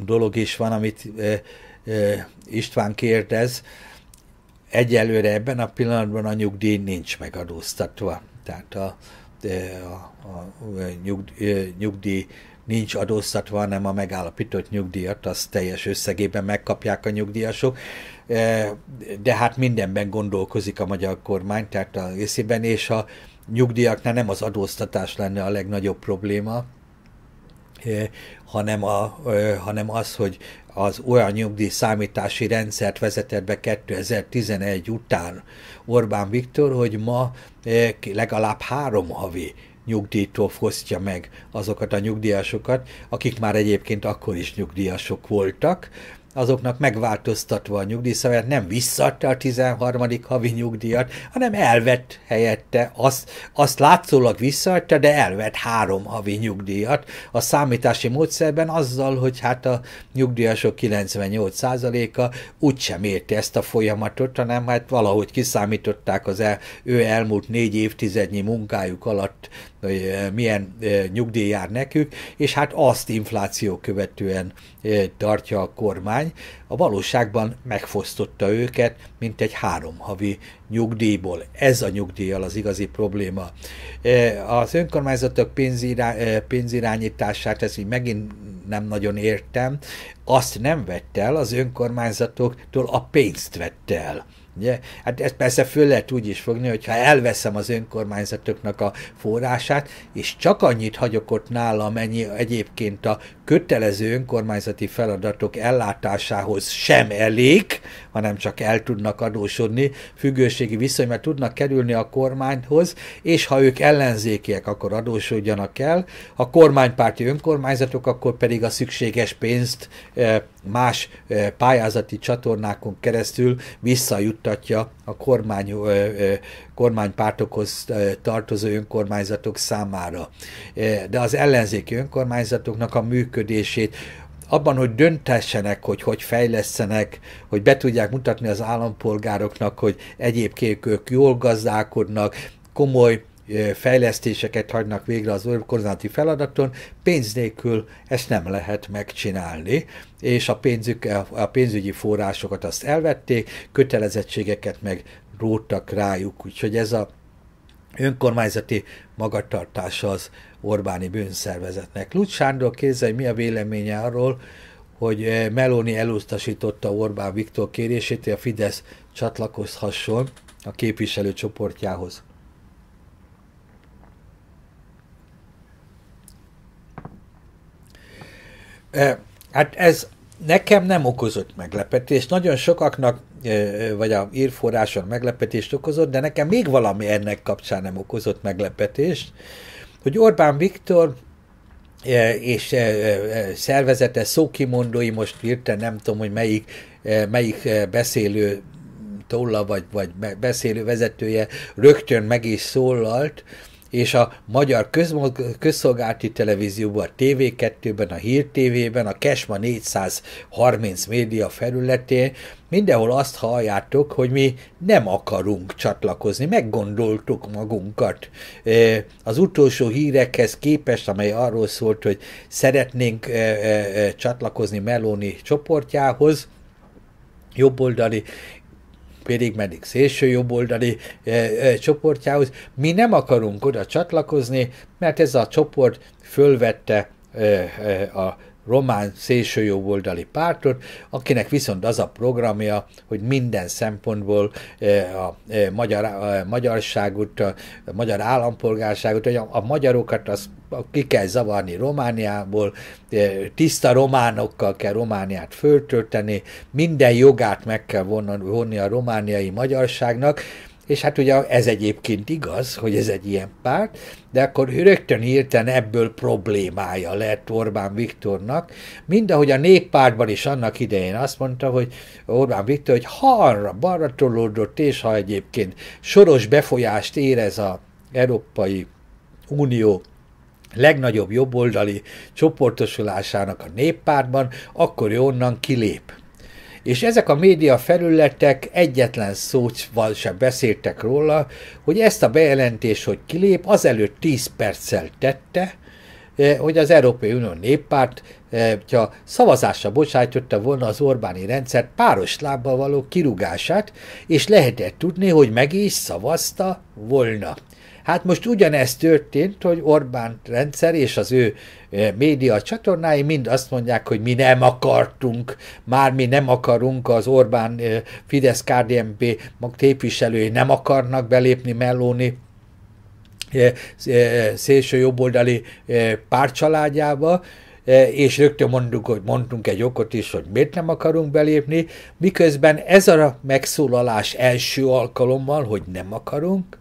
dolog is van, amit István kérdez. Egyelőre ebben a pillanatban a nyugdíj nincs megadóztatva. Tehát a, a, a, nyugdíj, nyugdíj nincs adóztatva, hanem a megállapított nyugdíjat, azt teljes összegében megkapják a nyugdíjasok. E, de hát mindenben gondolkozik a magyar kormány, tehát a részében, és a nyugdíjaknál nem az adóztatás lenne a legnagyobb probléma, e, hanem, a, e, hanem az, hogy az olyan nyugdíj számítási rendszert vezetett be 2011 után Orbán Viktor, hogy ma legalább három havi nyugdíjtól fosztja meg azokat a nyugdíjasokat, akik már egyébként akkor is nyugdíjasok voltak, azoknak megváltoztatva a nyugdíjszabályát, nem visszadta a 13. havi nyugdíjat, hanem elvett helyette, azt, azt látszólag visszadta, de elvett három havi nyugdíjat a számítási módszerben azzal, hogy hát a nyugdíjasok 98%-a úgysem érti ezt a folyamatot, hanem hát valahogy kiszámították az el, ő elmúlt négy évtizednyi munkájuk alatt hogy eh, milyen eh, nyugdíj jár nekük, és hát azt infláció követően tartja a kormány, a valóságban megfosztotta őket, mint egy három havi nyugdíjból. Ez a nyugdíjjal az igazi probléma. Az önkormányzatok pénzirá, pénzirányítását, ez így megint nem nagyon értem, azt nem vett el, az önkormányzatoktól a pénzt vett el. Ugye? Hát ezt persze föl lehet úgy is fogni, hogyha elveszem az önkormányzatoknak a forrását, és csak annyit hagyok ott nála, amennyi egyébként a kötelező önkormányzati feladatok ellátásához sem elég, hanem csak el tudnak adósodni, függőségi viszony, mert tudnak kerülni a kormányhoz, és ha ők ellenzékiek, akkor adósodjanak el, a kormánypárti önkormányzatok akkor pedig a szükséges pénzt eh, más eh, pályázati csatornákon keresztül visszajut megnyugtatja a kormány, kormánypártokhoz tartozó önkormányzatok számára. De az ellenzéki önkormányzatoknak a működését abban, hogy döntessenek, hogy hogy fejlesztenek, hogy be tudják mutatni az állampolgároknak, hogy egyébként ők jól gazdálkodnak, komoly fejlesztéseket hagynak végre az kormányzati feladaton, pénz nélkül ezt nem lehet megcsinálni, és a, pénzük, a pénzügyi forrásokat azt elvették, kötelezettségeket meg róttak rájuk, úgyhogy ez a önkormányzati magatartása az Orbáni bűnszervezetnek. Lutz Sándor kérdezi, mi a véleménye arról, hogy Meloni elutasította Orbán Viktor kérését, hogy a Fidesz csatlakozhasson a csoportjához. Hát ez nekem nem okozott meglepetést, nagyon sokaknak, vagy a írforráson meglepetést okozott, de nekem még valami ennek kapcsán nem okozott meglepetést, hogy Orbán Viktor és szervezete, szókimondói, most írta, nem tudom, hogy melyik, melyik beszélő tolla vagy, vagy beszélő vezetője rögtön meg is szólalt, és a magyar közmog, közszolgálati televízióban, a TV2-ben, a Hír TV-ben, a Kesma 430 média felületén mindenhol azt halljátok, hogy mi nem akarunk csatlakozni, meggondoltuk magunkat. Az utolsó hírekhez képest, amely arról szólt, hogy szeretnénk csatlakozni Meloni csoportjához, jobboldali pedig meddig szélső jobboldali e, eh, e, eh, csoportjához. Mi nem akarunk oda csatlakozni, mert ez a csoport fölvette e, e, a román szélsőjobboldali pártot, akinek viszont az a programja, hogy minden szempontból eh, a eh, magyar, a eh, magyarságot, a magyar állampolgárságot, hogy a, a magyarokat azt ki kell zavarni Romániából, tiszta románokkal kell Romániát föltölteni, minden jogát meg kell vonni a romániai magyarságnak, és hát ugye ez egyébként igaz, hogy ez egy ilyen párt, de akkor rögtön hirtelen ebből problémája lett Orbán Viktornak, mind ahogy a néppártban is annak idején azt mondta, hogy Orbán Viktor, hogy ha arra balra tolódott, és ha egyébként soros befolyást érez a Európai Unió legnagyobb jobboldali csoportosulásának a néppártban, akkor ő onnan kilép. És ezek a média felületek egyetlen szóval sem beszéltek róla, hogy ezt a bejelentés, hogy kilép, azelőtt 10 perccel tette, eh, hogy az Európai Unió néppárt eh, ha szavazásra bocsájtotta volna az Orbáni rendszer páros lábbal való kirugását, és lehetett tudni, hogy meg is szavazta volna. Hát most ugyanez történt, hogy Orbán rendszer és az ő média csatornái mind azt mondják, hogy mi nem akartunk, már mi nem akarunk, az Orbán Fidesz KDNP képviselői nem akarnak belépni Mellóni szélső jobboldali párcsaládjába, és rögtön mondunk, hogy mondtunk egy okot is, hogy miért nem akarunk belépni, miközben ez a megszólalás első alkalommal, hogy nem akarunk,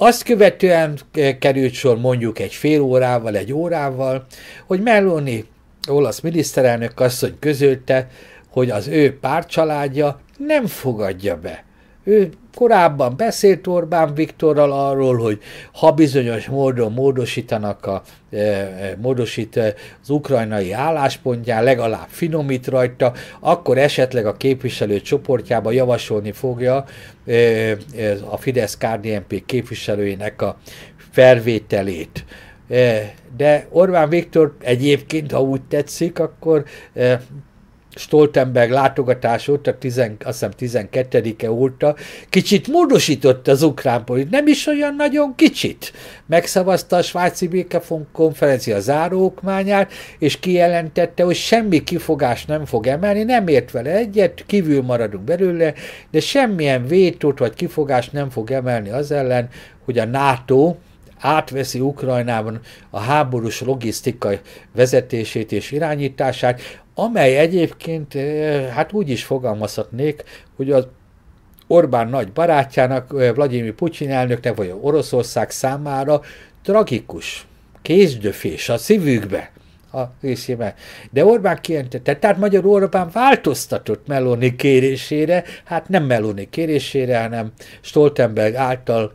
azt követően eh, került sor mondjuk egy fél órával, egy órával, hogy Meloni, olasz miniszterelnök asszony közölte, hogy az ő pártcsaládja nem fogadja be. Ő Korábban beszélt Orbán Viktorral arról, hogy ha bizonyos módon módosítanak a, e, e, módosít e, az ukrajnai álláspontján, legalább finomít rajta, akkor esetleg a képviselő csoportjába javasolni fogja a Fidesz-KDNP képviselőinek a felvételét. De Orbán Viktor egyébként, ha úgy tetszik, akkor Stoltenberg látogatás óta, tizen, azt hiszem 12-e óta, kicsit módosított az ukrán politikát nem is olyan nagyon kicsit. Megszavazta a svájci békekonferencia záróokmányát, és kijelentette, hogy semmi kifogás nem fog emelni, nem ért vele egyet, kívül maradunk belőle, de semmilyen vétót vagy kifogást nem fog emelni az ellen, hogy a NATO átveszi Ukrajnában a háborús logisztikai vezetését és irányítását, amely egyébként, eh, hát úgy is fogalmazhatnék, hogy az Orbán nagy barátjának, eh, Vladimir Putyin elnöknek, vagy Oroszország számára tragikus, kézdöfés a szívükbe a részében. De Orbán kijelentette, tehát magyar Orbán változtatott Meloni kérésére, hát nem Meloni kérésére, hanem Stoltenberg által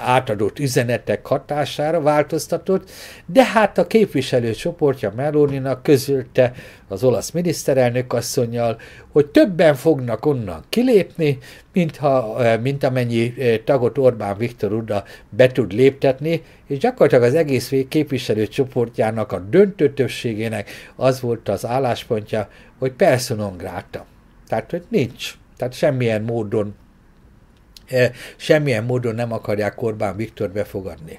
átadott üzenetek hatására változtatott, de hát a képviselő csoportja Meloninak közölte az olasz miniszterelnök asszonyjal, hogy többen fognak onnan kilépni, mint, ha, mint amennyi tagot Orbán Viktor oda be tud léptetni, és gyakorlatilag az egész képviselő csoportjának a döntő többségének az volt az álláspontja, hogy personon gráta. Tehát, hogy nincs. Tehát semmilyen módon E, semmilyen módon nem akarják Orbán Viktor befogadni.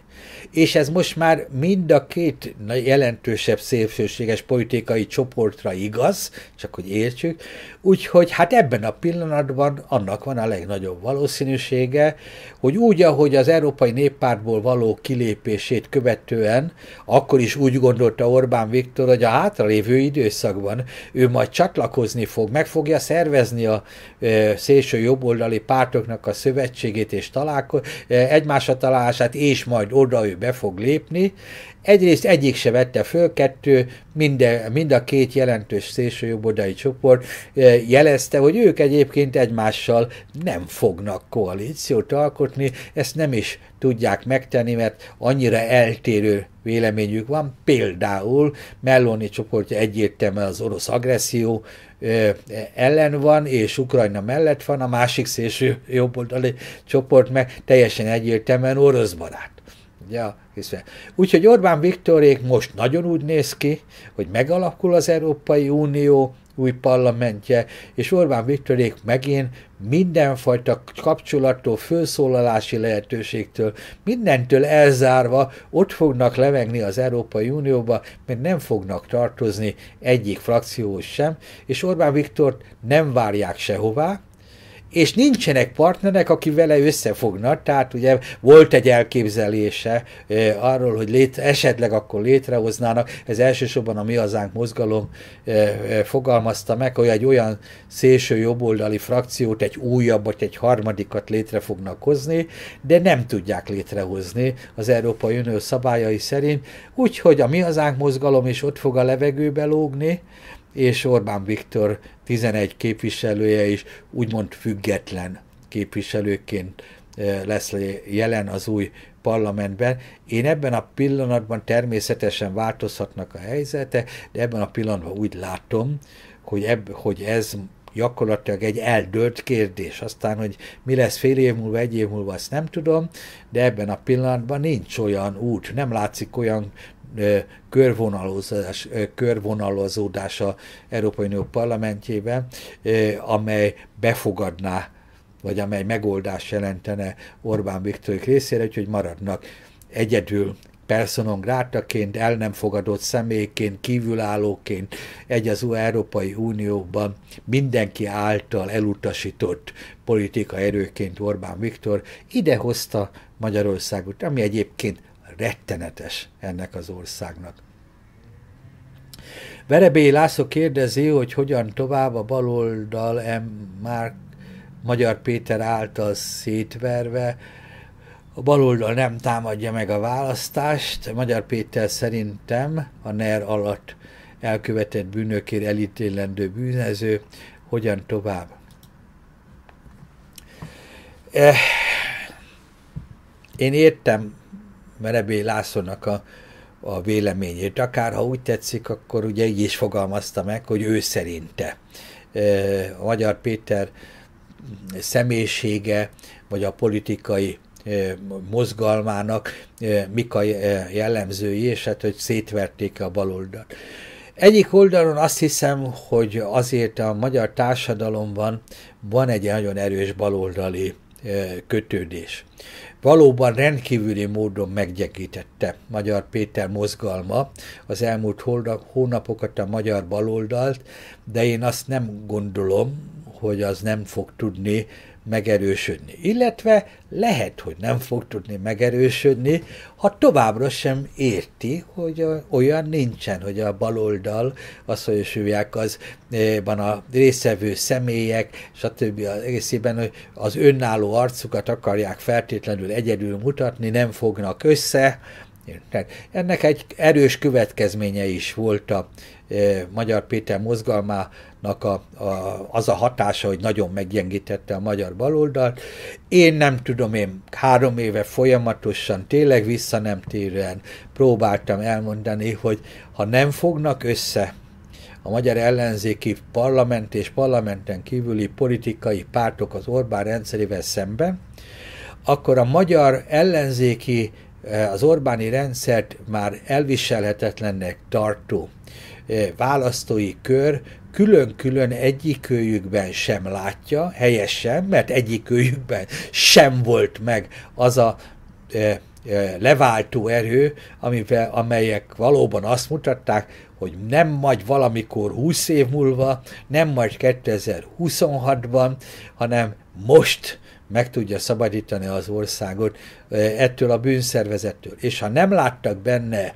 És ez most már mind a két jelentősebb szélsőséges politikai csoportra igaz, csak hogy értsük, úgyhogy hát ebben a pillanatban annak van a legnagyobb valószínűsége, hogy úgy, ahogy az Európai Néppártból való kilépését követően, akkor is úgy gondolta Orbán Viktor, hogy a hátralévő időszakban ő majd csatlakozni fog, meg fogja szervezni a e, szélső jobboldali pártoknak a szövet, szövetségét és találko- eh, egymásra találását, és majd oda ő be fog lépni, Egyrészt egyik se vette föl, kettő, minde, mind a két jelentős szélsőjobbodai csoport eh, jelezte, hogy ők egyébként egymással nem fognak koalíciót alkotni, ezt nem is tudják megtenni, mert annyira eltérő véleményük van. Például Melloni csoportja egyértelműen az orosz agresszió eh, ellen van, és Ukrajna mellett van, a másik szélső jobboldali csoport meg teljesen egyértelműen orosz barát. Ja, hiszen. Úgyhogy Orbán Viktorék most nagyon úgy néz ki, hogy megalakul az Európai Unió új parlamentje, és Orbán Viktorék megint mindenfajta kapcsolattól, főszólalási lehetőségtől, mindentől elzárva ott fognak levegni az Európai Unióba, mert nem fognak tartozni egyik frakcióhoz sem, és Orbán Viktort nem várják sehová, és nincsenek partnerek, aki vele összefogna, tehát ugye volt egy elképzelése e, arról, hogy lét, esetleg akkor létrehoznának, ez elsősorban a Mi Hazánk mozgalom e, e, fogalmazta meg, hogy egy olyan szélső jobboldali frakciót, egy újabbat, egy harmadikat létre fognak hozni, de nem tudják létrehozni az Európai Unió szabályai szerint, úgyhogy a Mi Hazánk mozgalom is ott fog a levegőbe lógni, és Orbán Viktor 11 képviselője is úgymond független képviselőként eh, lesz jelen az új parlamentben. Én ebben a pillanatban természetesen változhatnak a helyzete, de ebben a pillanatban úgy látom, hogy, eb, hogy ez gyakorlatilag egy eldölt kérdés. Aztán, hogy mi lesz fél év múlva, egy év múlva, azt nem tudom, de ebben a pillanatban nincs olyan út, nem látszik olyan körvonalozás, körvonalozódása Európai Unió parlamentjében, amely befogadná, vagy amely megoldást jelentene Orbán Viktorik részére, úgyhogy maradnak egyedül personon grátaként, el nem fogadott személyként, kívülállóként egy az Európai Unióban mindenki által elutasított politika erőként Orbán Viktor idehozta Magyarországot, ami egyébként rettenetes ennek az országnak. Verebé László kérdezi, hogy hogyan tovább a baloldal M. már Magyar Péter által szétverve, a baloldal nem támadja meg a választást. Magyar Péter szerintem a NER alatt elkövetett bűnökért elítélendő bűnöző, hogyan tovább. Eh, én értem Merebély Lászlónak a, a véleményét. Akár ha úgy tetszik, akkor ugye így is fogalmazta meg, hogy ő szerinte a Magyar Péter személyisége, vagy a politikai mozgalmának mik a jellemzői, és hát, hogy szétverték a baloldat. Egyik oldalon azt hiszem, hogy azért a magyar társadalomban van egy nagyon erős baloldali kötődés valóban rendkívüli módon meggyekítette Magyar Péter mozgalma az elmúlt hónapokat a magyar baloldalt, de én azt nem gondolom, hogy az nem fog tudni megerősödni, illetve lehet, hogy nem fog tudni megerősödni, ha továbbra sem érti, hogy olyan nincsen, hogy a baloldal, azt hogy hívják, az eh, van a részevő személyek, stb. az egészében, hogy az önálló arcukat akarják feltétlenül egyedül mutatni, nem fognak össze, ennek egy erős következménye is volt a eh, Magyar Péter mozgalmá a, a, az a hatása, hogy nagyon meggyengítette a magyar baloldalt. Én nem tudom, én három éve folyamatosan, tényleg vissza nem térően próbáltam elmondani, hogy ha nem fognak össze a magyar ellenzéki parlament és parlamenten kívüli politikai pártok az Orbán rendszerével szemben, akkor a magyar ellenzéki, eh, az Orbáni rendszert már elviselhetetlennek tartó eh, választói kör külön-külön egyikőjükben sem látja, helyesen, mert egyikőjükben sem volt meg az a e, e, leváltó erő, amivel, amelyek valóban azt mutatták, hogy nem majd valamikor 20 év múlva, nem majd 2026-ban, hanem most meg tudja szabadítani az országot ettől a bűnszervezettől. És ha nem láttak benne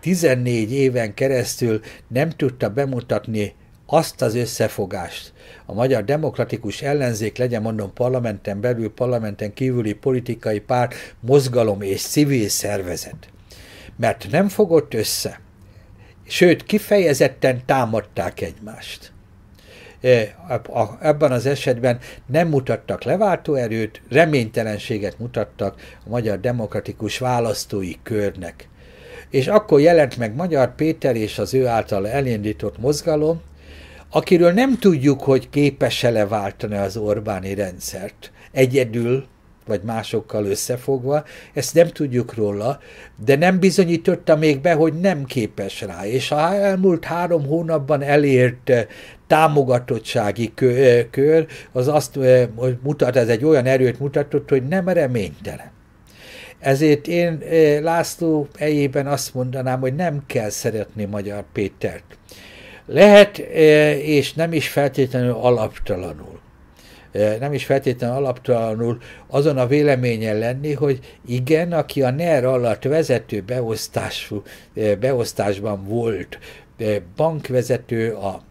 14 éven keresztül, nem tudta bemutatni azt az összefogást, a magyar demokratikus ellenzék legyen mondom parlamenten belül, parlamenten kívüli politikai párt, mozgalom és civil szervezet. Mert nem fogott össze, sőt kifejezetten támadták egymást e, ebben az esetben nem mutattak leváltó erőt, reménytelenséget mutattak a magyar demokratikus választói körnek. És akkor jelent meg Magyar Péter és az ő által elindított mozgalom, akiről nem tudjuk, hogy képes-e leváltani az Orbáni rendszert egyedül, vagy másokkal összefogva, ezt nem tudjuk róla, de nem bizonyította még be, hogy nem képes rá. És a elmúlt három hónapban elért eh, támogatottsági eh, kör, az azt eh, mutat, ez egy olyan erőt mutatott, hogy nem reménytelen. Ezért én László eljében azt mondanám, hogy nem kell szeretni Magyar Pétert lehet, e, és nem is feltétlenül alaptalanul e, nem is feltétlenül alaptalanul azon a véleményen lenni, hogy igen, aki a NER alatt vezető beosztású, e, beosztásban volt, bankvezető, a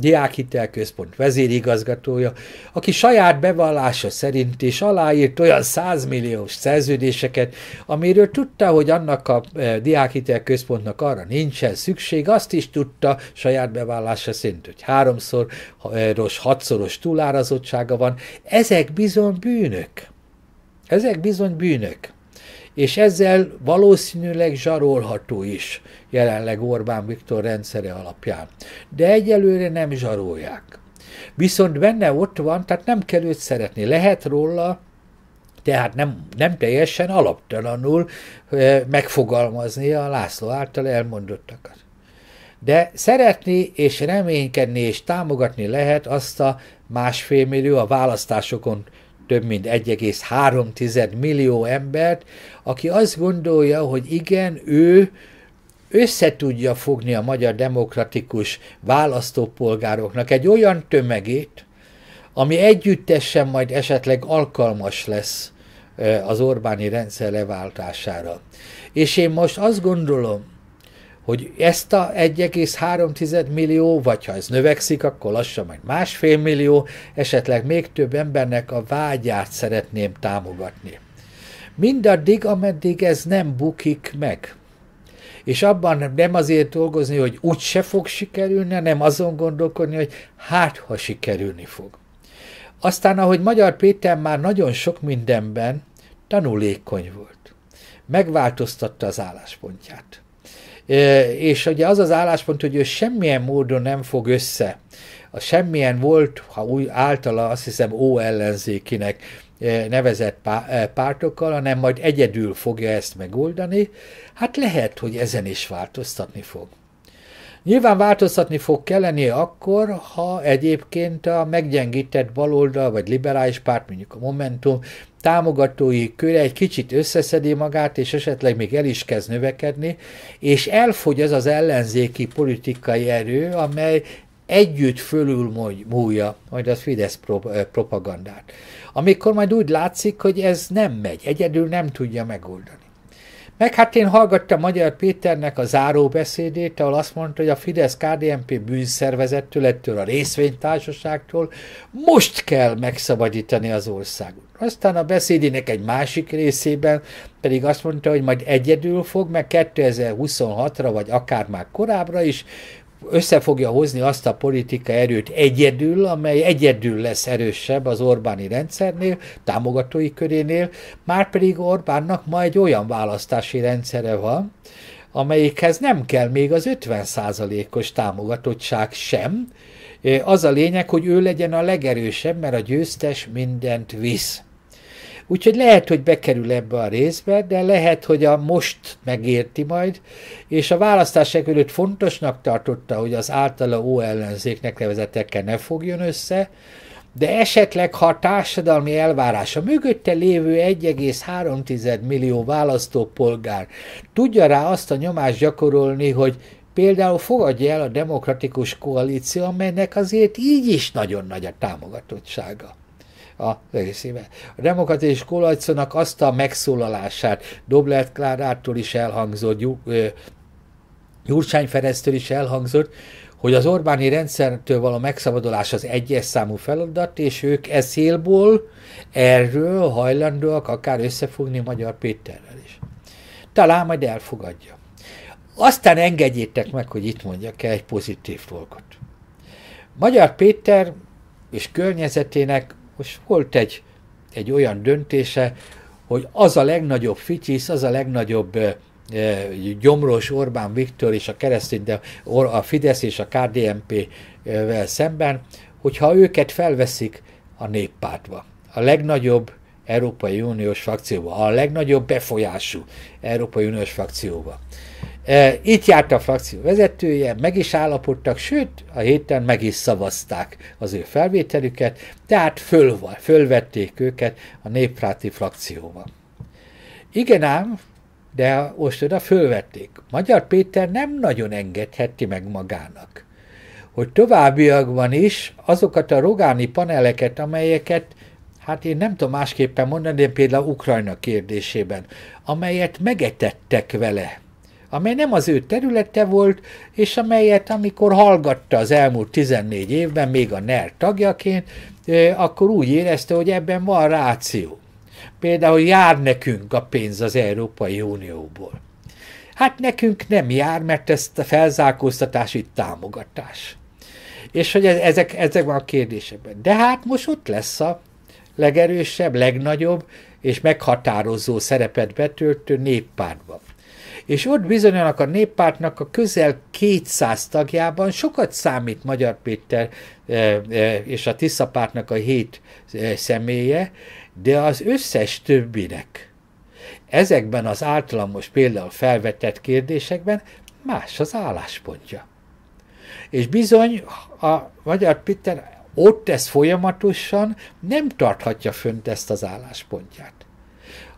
Diákhitel Központ vezérigazgatója, aki saját bevallása szerint is aláírt olyan 100 milliós szerződéseket, amiről tudta, hogy annak a eh, Diákhitel Központnak arra nincsen szükség, azt is tudta saját bevallása szerint, hogy háromszoros, eh, hatszoros túlárazottsága van. Ezek bizony bűnök. Ezek bizony bűnök és ezzel valószínűleg zsarolható is jelenleg Orbán Viktor rendszere alapján. De egyelőre nem zsarolják. Viszont benne ott van, tehát nem kell őt szeretni. Lehet róla, tehát nem, nem teljesen alaptalanul megfogalmazni a László által elmondottakat. De szeretni és reménykedni és támogatni lehet azt a másfél millió a választásokon több mint 1,3 millió embert, aki azt gondolja, hogy igen, ő összetudja fogni a magyar demokratikus választópolgároknak egy olyan tömegét, ami együttesen majd esetleg alkalmas lesz eh, az Orbáni rendszer leváltására. És én most azt gondolom, hogy ezt a 1,3 millió, vagy ha ez növekszik, akkor lassan majd másfél millió, esetleg még több embernek a vágyát szeretném támogatni. Mindaddig, ameddig ez nem bukik meg. És abban nem azért dolgozni, hogy úgyse fog sikerülni, hanem azon gondolkodni, hogy hát, ha sikerülni fog. Aztán, ahogy Magyar Péter már nagyon sok mindenben tanulékony volt. Megváltoztatta az álláspontját és ugye az az álláspont, hogy ő semmilyen módon nem fog össze. A semmilyen volt, ha úgy általa azt hiszem ó ellenzékinek nevezett pártokkal, hanem majd egyedül fogja ezt megoldani, hát lehet, hogy ezen is változtatni fog. Nyilván változtatni fog kelleni akkor, ha egyébként a meggyengített baloldal vagy liberális párt, mondjuk a Momentum támogatói köre egy kicsit összeszedi magát, és esetleg még el is kezd növekedni, és elfogy ez az ellenzéki politikai erő, amely együtt fölül múlja majd a Fidesz propagandát. Amikor majd úgy látszik, hogy ez nem megy, egyedül nem tudja megoldani. Meg hát én hallgattam Magyar Péternek a záróbeszédét, ahol azt mondta, hogy a fidesz KDMP bűnszervezettől, ettől a részvénytársaságtól most kell megszabadítani az országot. Aztán a beszédének egy másik részében pedig azt mondta, hogy majd egyedül fog, meg 2026-ra, vagy akár már korábbra is össze fogja hozni azt a politika erőt egyedül, amely egyedül lesz erősebb az Orbáni rendszernél, támogatói körénél, márpedig Orbánnak ma egy olyan választási rendszere van, amelyikhez nem kell még az 50%-os támogatottság sem. Az a lényeg, hogy ő legyen a legerősebb, mert a győztes mindent visz. Úgyhogy lehet, hogy bekerül ebbe a részbe, de lehet, hogy a most megérti majd, és a választások előtt fontosnak tartotta, hogy az általa ó ellenzéknek nevezetekkel ne fogjon össze, de esetleg, ha a társadalmi elvárása mögötte lévő 1,3 millió választópolgár tudja rá azt a nyomást gyakorolni, hogy például fogadja el a demokratikus koalíció, amelynek azért így is nagyon nagy a támogatottsága a részében. A Demokrata és Kolajconak azt a megszólalását, Doblet Klárától is elhangzott, Gyurcsány Ferenctől is elhangzott, hogy az Orbáni rendszertől való megszabadulás az egyes számú feladat, és ők e erről hajlandóak akár összefogni Magyar Péterrel is. Talán majd elfogadja. Aztán engedjétek meg, hogy itt mondjak el egy pozitív dolgot. Magyar Péter és környezetének most volt egy, egy olyan döntése, hogy az a legnagyobb ficsisz, az a legnagyobb gyomros Orbán Viktor és a keresztény, de a Fidesz és a kdmp vel szemben, hogyha őket felveszik a néppártba. A legnagyobb Európai Uniós frakcióba, a legnagyobb befolyású Európai Uniós frakcióba. E, itt járt a frakció vezetője, meg is állapodtak, sőt, a héten meg is szavazták az ő felvételüket, tehát föl, fölvették őket a néppárti frakcióba. Igen ám, de most oda fölvették. Magyar Péter nem nagyon engedheti meg magának, hogy továbbiakban is azokat a rogáni paneleket, amelyeket hát én nem tudom másképpen mondani, de például Ukrajna kérdésében, amelyet megetettek vele amely nem az ő területe volt, és amelyet amikor hallgatta az elmúlt 14 évben, még a NER tagjaként, akkor úgy érezte, hogy ebben van ráció. Például jár nekünk a pénz az Európai Unióból. Hát nekünk nem jár, mert ezt a felzárkóztatási itt támogatás. És hogy ezek, ezek van a kérdésekben. De hát most ott lesz a legerősebb, legnagyobb és meghatározó szerepet betöltő néppártban és ott bizonyanak a néppártnak a közel 200 tagjában sokat számít Magyar Péter eh, eh, és a Tisza pártnak a hét eh, személye, de az összes többinek ezekben az általamos például felvetett kérdésekben más az álláspontja. És bizony a Magyar Péter ott ez folyamatosan, nem tarthatja fönt ezt az álláspontját.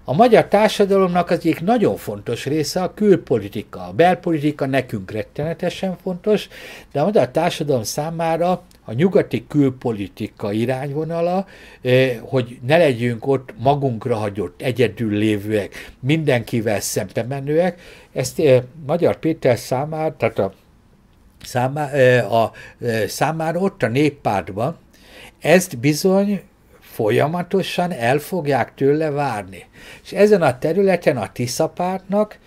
A magyar társadalomnak az egyik nagyon fontos része a külpolitika. A belpolitika nekünk rettenetesen fontos, de a magyar társadalom számára a nyugati külpolitika irányvonala, eh, hogy ne legyünk ott magunkra hagyott, egyedül lévőek, mindenkivel szembe menőek, ezt eh, Magyar Péter számára, tehát a, számára, eh, a számára ott a néppártban, ezt bizony folyamatosan el fogják tőle várni. És ezen a területen a Tisza pártnak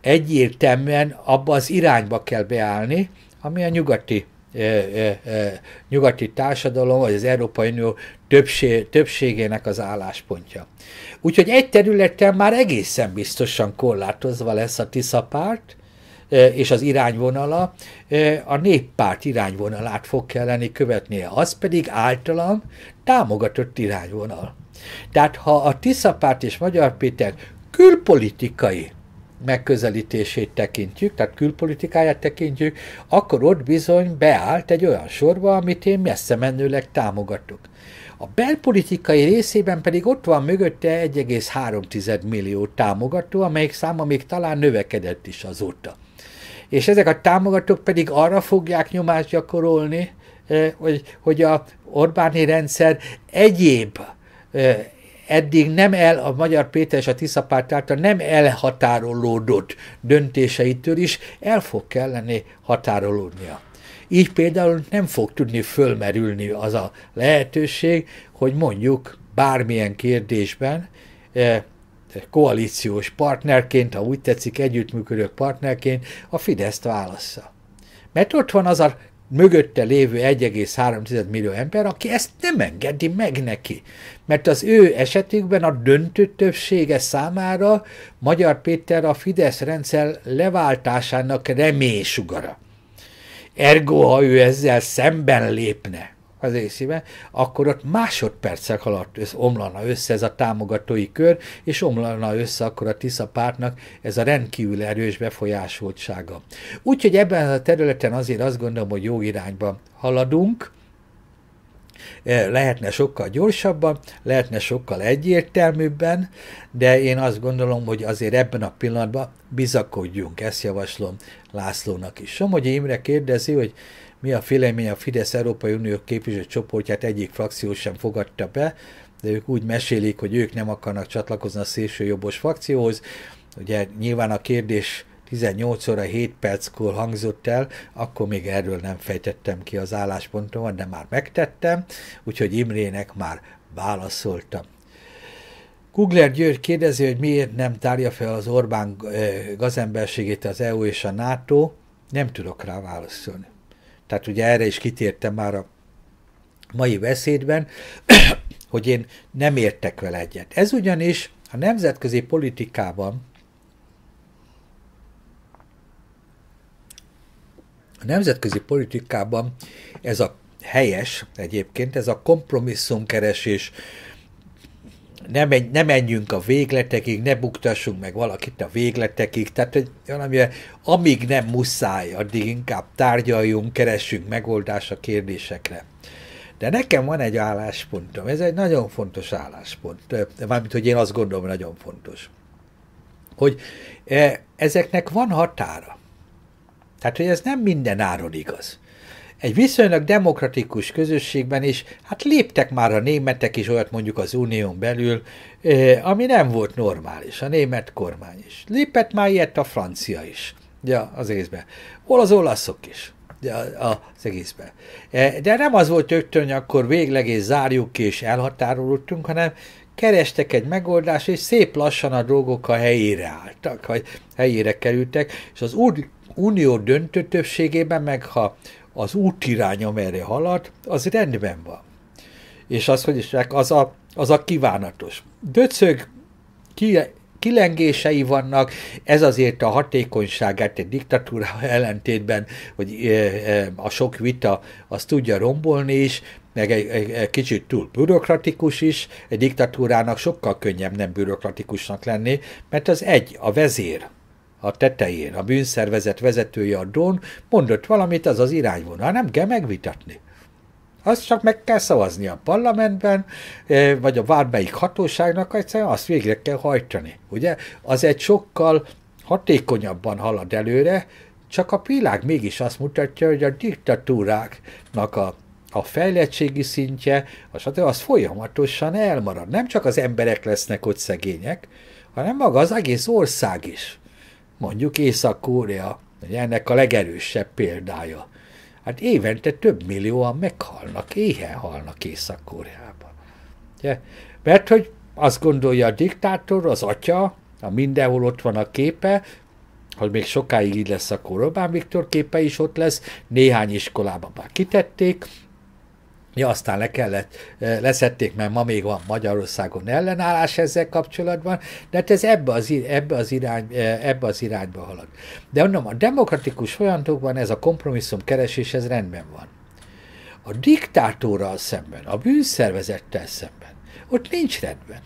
egyértelműen abba az irányba kell beállni, ami a nyugati e, e, e, nyugati társadalom, vagy az Európai Unió többség, többségének az álláspontja. Úgyhogy egy területen már egészen biztosan korlátozva lesz a Tisza párt, és az irányvonala a néppárt irányvonalát fog kelleni követnie, az pedig általam támogatott irányvonal. Tehát ha a Tiszapárt és Magyar Péter külpolitikai megközelítését tekintjük, tehát külpolitikáját tekintjük, akkor ott bizony beállt egy olyan sorba, amit én messze menőleg támogatok. A belpolitikai részében pedig ott van mögötte 1,3 millió támogató, amelyik száma még talán növekedett is azóta és ezek a támogatók pedig arra fogják nyomást gyakorolni, eh, hogy, hogy a Orbáni rendszer egyéb eh, eddig nem el a Magyar Péter és a Tiszapárt által nem elhatárolódott döntéseitől is el fog kelleni határolódnia. Így például nem fog tudni fölmerülni az a lehetőség, hogy mondjuk bármilyen kérdésben eh, koalíciós partnerként, ha úgy tetszik, együttműködő partnerként a Fideszt válassza. Mert ott van az a mögötte lévő 1,3 millió ember, aki ezt nem engedi meg neki. Mert az ő esetükben a döntő többsége számára Magyar Péter a Fidesz rendszer leváltásának reménysugara. Ergo, ha ő ezzel szemben lépne, az észébe, akkor ott másodpercek alatt omlana össze ez a támogatói kör, és omlana össze akkor a Tisza pártnak ez a rendkívül erős befolyásoltsága. Úgyhogy ebben a területen azért azt gondolom, hogy jó irányba haladunk, e, lehetne sokkal gyorsabban, lehetne sokkal egyértelműbben, de én azt gondolom, hogy azért ebben a pillanatban bizakodjunk, ezt javaslom Lászlónak is. Somogyi Imre kérdezi, hogy mi a vélemény a Fidesz Európai Unió képviselő csoportját egyik frakció sem fogadta be, de ők úgy mesélik, hogy ők nem akarnak csatlakozni a szélső jobbos frakcióhoz. Ugye nyilván a kérdés 18 óra 7 perckor hangzott el, akkor még erről nem fejtettem ki az álláspontomat, de már megtettem, úgyhogy Imrének már válaszoltam. Kugler György kérdezi, hogy miért nem tárja fel az Orbán eh, gazemberségét az EU és a NATO. Nem tudok rá válaszolni. Tehát ugye erre is kitértem már a mai beszédben, hogy én nem értek vele egyet. Ez ugyanis a nemzetközi politikában a nemzetközi politikában ez a helyes egyébként, ez a kompromisszumkeresés, ne, menj, ne menjünk a végletekig, ne buktassunk meg valakit a végletekig, tehát hogy valami, amíg nem muszáj, addig inkább tárgyaljunk, keressünk megoldást a kérdésekre. De nekem van egy álláspontom, ez egy nagyon fontos álláspont, mármint, hogy én azt gondolom, nagyon fontos, hogy ezeknek van határa. Tehát, hogy ez nem minden áron igaz. Egy viszonylag demokratikus közösségben is, hát léptek már a németek is olyat mondjuk az unión belül, ami nem volt normális, a német kormány is. Lépett már ilyet a francia is, ja, az egészben. Hol az olaszok is, ja, az egészben. E, de nem az volt rögtön, hogy akkor végleg és zárjuk ki és elhatárolódtunk, hanem kerestek egy megoldást, és szép lassan a dolgok a helyére álltak, vagy helyére kerültek, és az unió döntő többségében, meg ha az útirány, amelyre halad, az rendben van. És az, hogy is az a, az a kívánatos. Döcög, ki, kilengései vannak, ez azért a hatékonyságát egy diktatúra ellentétben, hogy e, e, a sok vita azt tudja rombolni is, meg egy, egy, egy kicsit túl bürokratikus is, egy diktatúrának sokkal könnyebb nem bürokratikusnak lenni, mert az egy, a vezér, a tetején a bűnszervezet vezetője a Don mondott valamit, az az irányvonal, nem kell megvitatni. Azt csak meg kell szavazni a parlamentben, eh, vagy a vármelyik hatóságnak, egyszerűen azt végre kell hajtani. Ugye? Az egy sokkal hatékonyabban halad előre, csak a világ mégis azt mutatja, hogy a diktatúráknak a a fejlettségi szintje, a stb. az folyamatosan elmarad. Nem csak az emberek lesznek ott szegények, hanem maga az egész ország is mondjuk Észak-Korea, ennek a legerősebb példája. Hát évente több millióan meghalnak, éhen halnak Észak-Koreában. Mert hogy azt gondolja a diktátor, az atya, a mindenhol ott van a képe, hogy még sokáig így lesz, akkor Orbán Viktor képe is ott lesz, néhány iskolában már kitették, Ja, aztán le kellett, eh, leszették, mert ma még van Magyarországon ellenállás ezzel kapcsolatban, de hát ez ebbe az, ebbe az, irány, eh, ebbe az irányba halad. De mondom, a demokratikus folyamatokban ez a kompromisszum keresés, ez rendben van. A diktátorral szemben, a bűnszervezettel szemben, ott nincs rendben.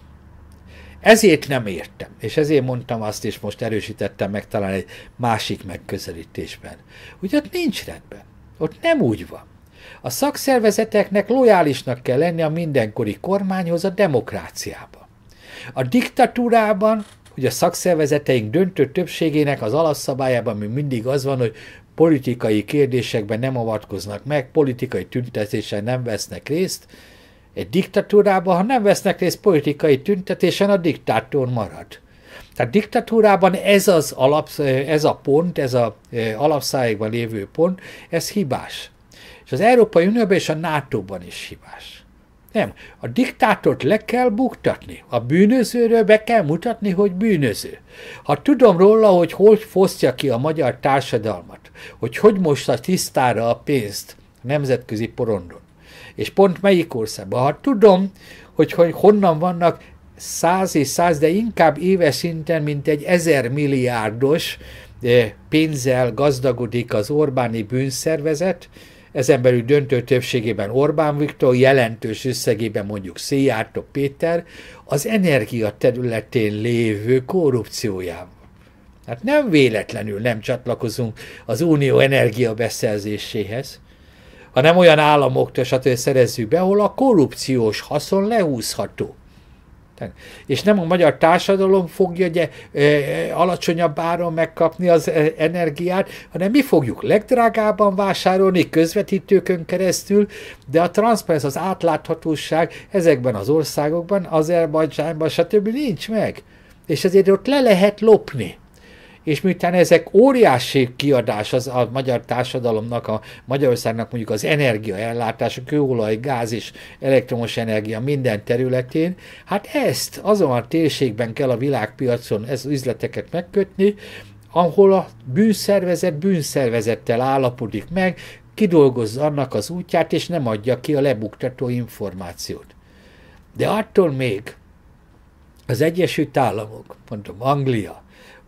Ezért nem értem, és ezért mondtam azt, és most erősítettem meg talán egy másik megközelítésben, hogy ott nincs rendben, ott nem úgy van. A szakszervezeteknek lojálisnak kell lenni a mindenkori kormányhoz a demokráciában. A diktatúrában, hogy a szakszervezeteink döntő többségének az alapszabályában mi mindig az van, hogy politikai kérdésekben nem avatkoznak meg, politikai tüntetésen nem vesznek részt. Egy diktatúrában, ha nem vesznek részt politikai tüntetésen, a diktátor marad. Tehát diktatúrában ez, az alapsz, ez a pont, ez a eh, alapszájékban lévő pont, ez hibás. És az Európai Unióban és a NATO-ban is hibás. Nem. A diktátort le kell buktatni. A bűnözőről be kell mutatni, hogy bűnöző. Ha tudom róla, hogy hol fosztja ki a magyar társadalmat, hogy hogy most a tisztára a pénzt a nemzetközi porondon, és pont melyik országban, ha tudom, hogy, hogy honnan vannak száz és száz, de inkább éves szinten, mint egy ezer milliárdos eh, pénzzel gazdagodik az Orbáni bűnszervezet, ezen belül döntő többségében Orbán Viktor, jelentős összegében mondjuk Széjártó Péter, az energia területén lévő korrupciójával. Hát nem véletlenül nem csatlakozunk az unió energia beszerzéséhez, hanem olyan államoktól, stb. szerezzük be, ahol a korrupciós haszon lehúzható érted? és nem a magyar társadalom fogja ugye, e, e, alacsonyabb áron megkapni az e, energiát, hanem mi fogjuk legdrágábban vásárolni közvetítőkön keresztül, de a transzparenc, az átláthatóság ezekben az országokban, Azerbajdzsánban, stb. nincs meg. És ezért ott le lehet lopni és miután ezek óriási kiadás az a magyar társadalomnak, a Magyarországnak mondjuk az energiaellátás, a kőolaj, gáz és elektromos energia minden területén, hát ezt azon a térségben kell a világpiacon ez üzleteket megkötni, ahol a bűnszervezet bűnszervezettel állapodik meg, kidolgozza annak az útját, és nem adja ki a lebuktató információt. De attól még az Egyesült Államok, mondom Anglia,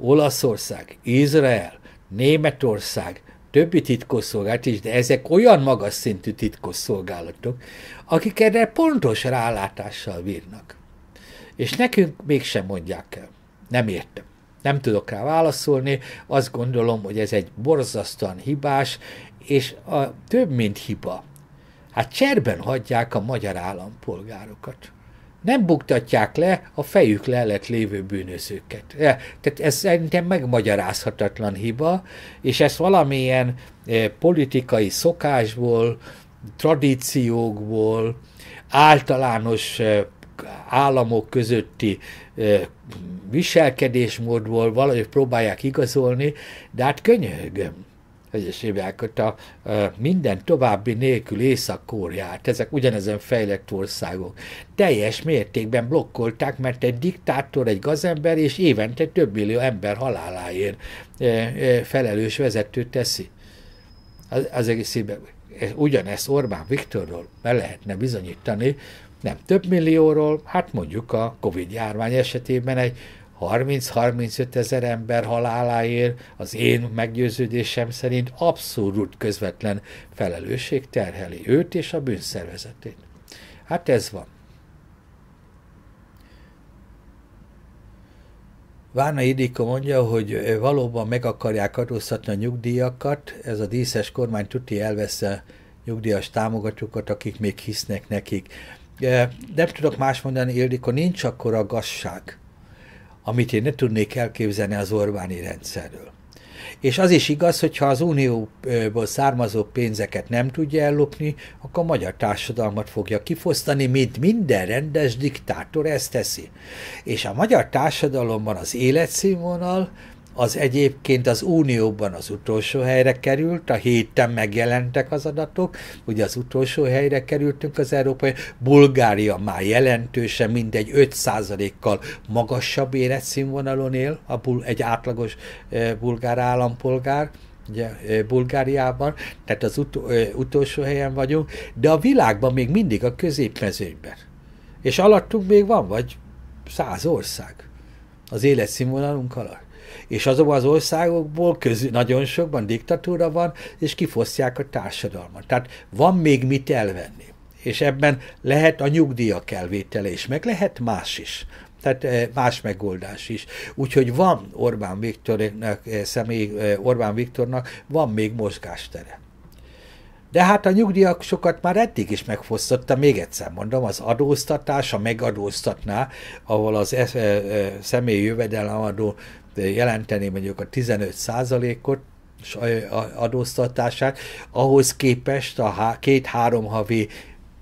Olaszország, Izrael, Németország, többi titkosszolgálat is, de ezek olyan magas szintű titkosszolgálatok, akik erre pontos rálátással bírnak. És nekünk mégsem mondják el. Nem értem. Nem tudok rá válaszolni, azt gondolom, hogy ez egy borzasztóan hibás, és a, több mint hiba. Hát cserben hagyják a magyar állampolgárokat nem buktatják le a fejük lelet lévő bűnözőket. Tehát ez szerintem megmagyarázhatatlan hiba, és ezt valamilyen e, politikai szokásból, tradíciókból, általános e, államok közötti e, viselkedésmódból valahogy próbálják igazolni, de hát könyörgöm hogy is hívják ott a, a minden további nélkül észak kóriát ezek ugyanezen fejlett országok, teljes mértékben blokkolták, mert egy diktátor, egy gazember és évente több millió ember haláláért e, e, felelős vezető teszi. Az, az egész ugyanezt Orbán Viktorról be lehetne bizonyítani, nem több millióról, hát mondjuk a Covid járvány esetében egy 30-35 ezer ember haláláért az én meggyőződésem szerint abszolút közvetlen felelősség terheli őt és a bűnszervezetét. Hát ez van. Várna Idika mondja, hogy valóban meg akarják adóztatni a nyugdíjakat, ez a díszes kormány tuti elvesz a nyugdíjas támogatókat, akik még hisznek nekik. De eh, nem tudok más mondani, Ildiko, nincs akkor a gazság amit én ne tudnék elképzelni az Orbáni rendszerről. És az is igaz, hogy ha az unióból származó pénzeket nem tudja ellopni, akkor a magyar társadalmat fogja kifosztani, mint minden rendes diktátor ezt teszi. És a magyar társadalomban az életszínvonal az egyébként az Unióban az utolsó helyre került, a héten megjelentek az adatok, ugye az utolsó helyre kerültünk az európai, Bulgária már jelentősen mindegy 5%-kal magasabb életszínvonalon él a bul- egy átlagos e, bulgár állampolgár, ugye, e, Bulgáriában, tehát az ut- e, utolsó helyen vagyunk, de a világban még mindig a középmezőnyben. És alattunk még van, vagy száz ország az életszínvonalunk alatt. És azokban az országokból közül nagyon sokban diktatúra van, és kifosztják a társadalmat. Tehát van még mit elvenni. És ebben lehet a nyugdíjak elvétele is, meg lehet más is. Tehát eh, más megoldás is. Úgyhogy van Orbán Viktornak, eh, személy eh, Orbán Viktornak van még mozgástere. De hát a nyugdíjak sokat már eddig is megfosztotta, még egyszer mondom, az adóztatás, a megadóztatná, ahol az e, személyi jövedelemadó jelenteni mondjuk a 15%-ot, adóztatását, ahhoz képest a két-három havi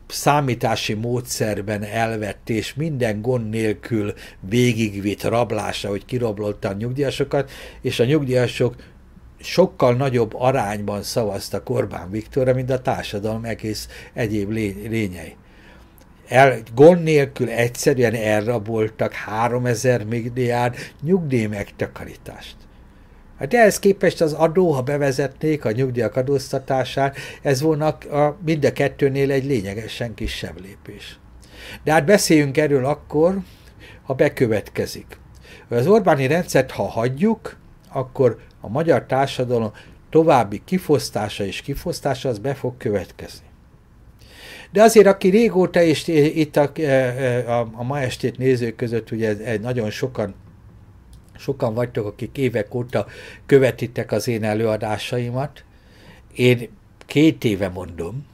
számítási módszerben elvett és minden gond nélkül végigvitt rablásra, hogy kirablotta a nyugdíjasokat, és a nyugdíjasok sokkal nagyobb arányban szavaztak Orbán Viktorra, mint a társadalom egész egyéb lényei el, gond nélkül egyszerűen elraboltak 3000 milliárd nyugdíj megtakarítást. Hát ehhez képest az adó, ha bevezetnék a nyugdíjak adóztatását, ez volna a, mind a kettőnél egy lényegesen kisebb lépés. De hát beszéljünk erről akkor, ha bekövetkezik. Az Orbáni rendszert, ha hagyjuk, akkor a magyar társadalom további kifosztása és kifosztása az be fog következni. De azért, aki régóta, is itt a, e, e, a, a ma estét nézők között, ugye ez, ez nagyon sokan sokan vagytok, akik évek óta követitek az én előadásaimat. Én két éve mondom,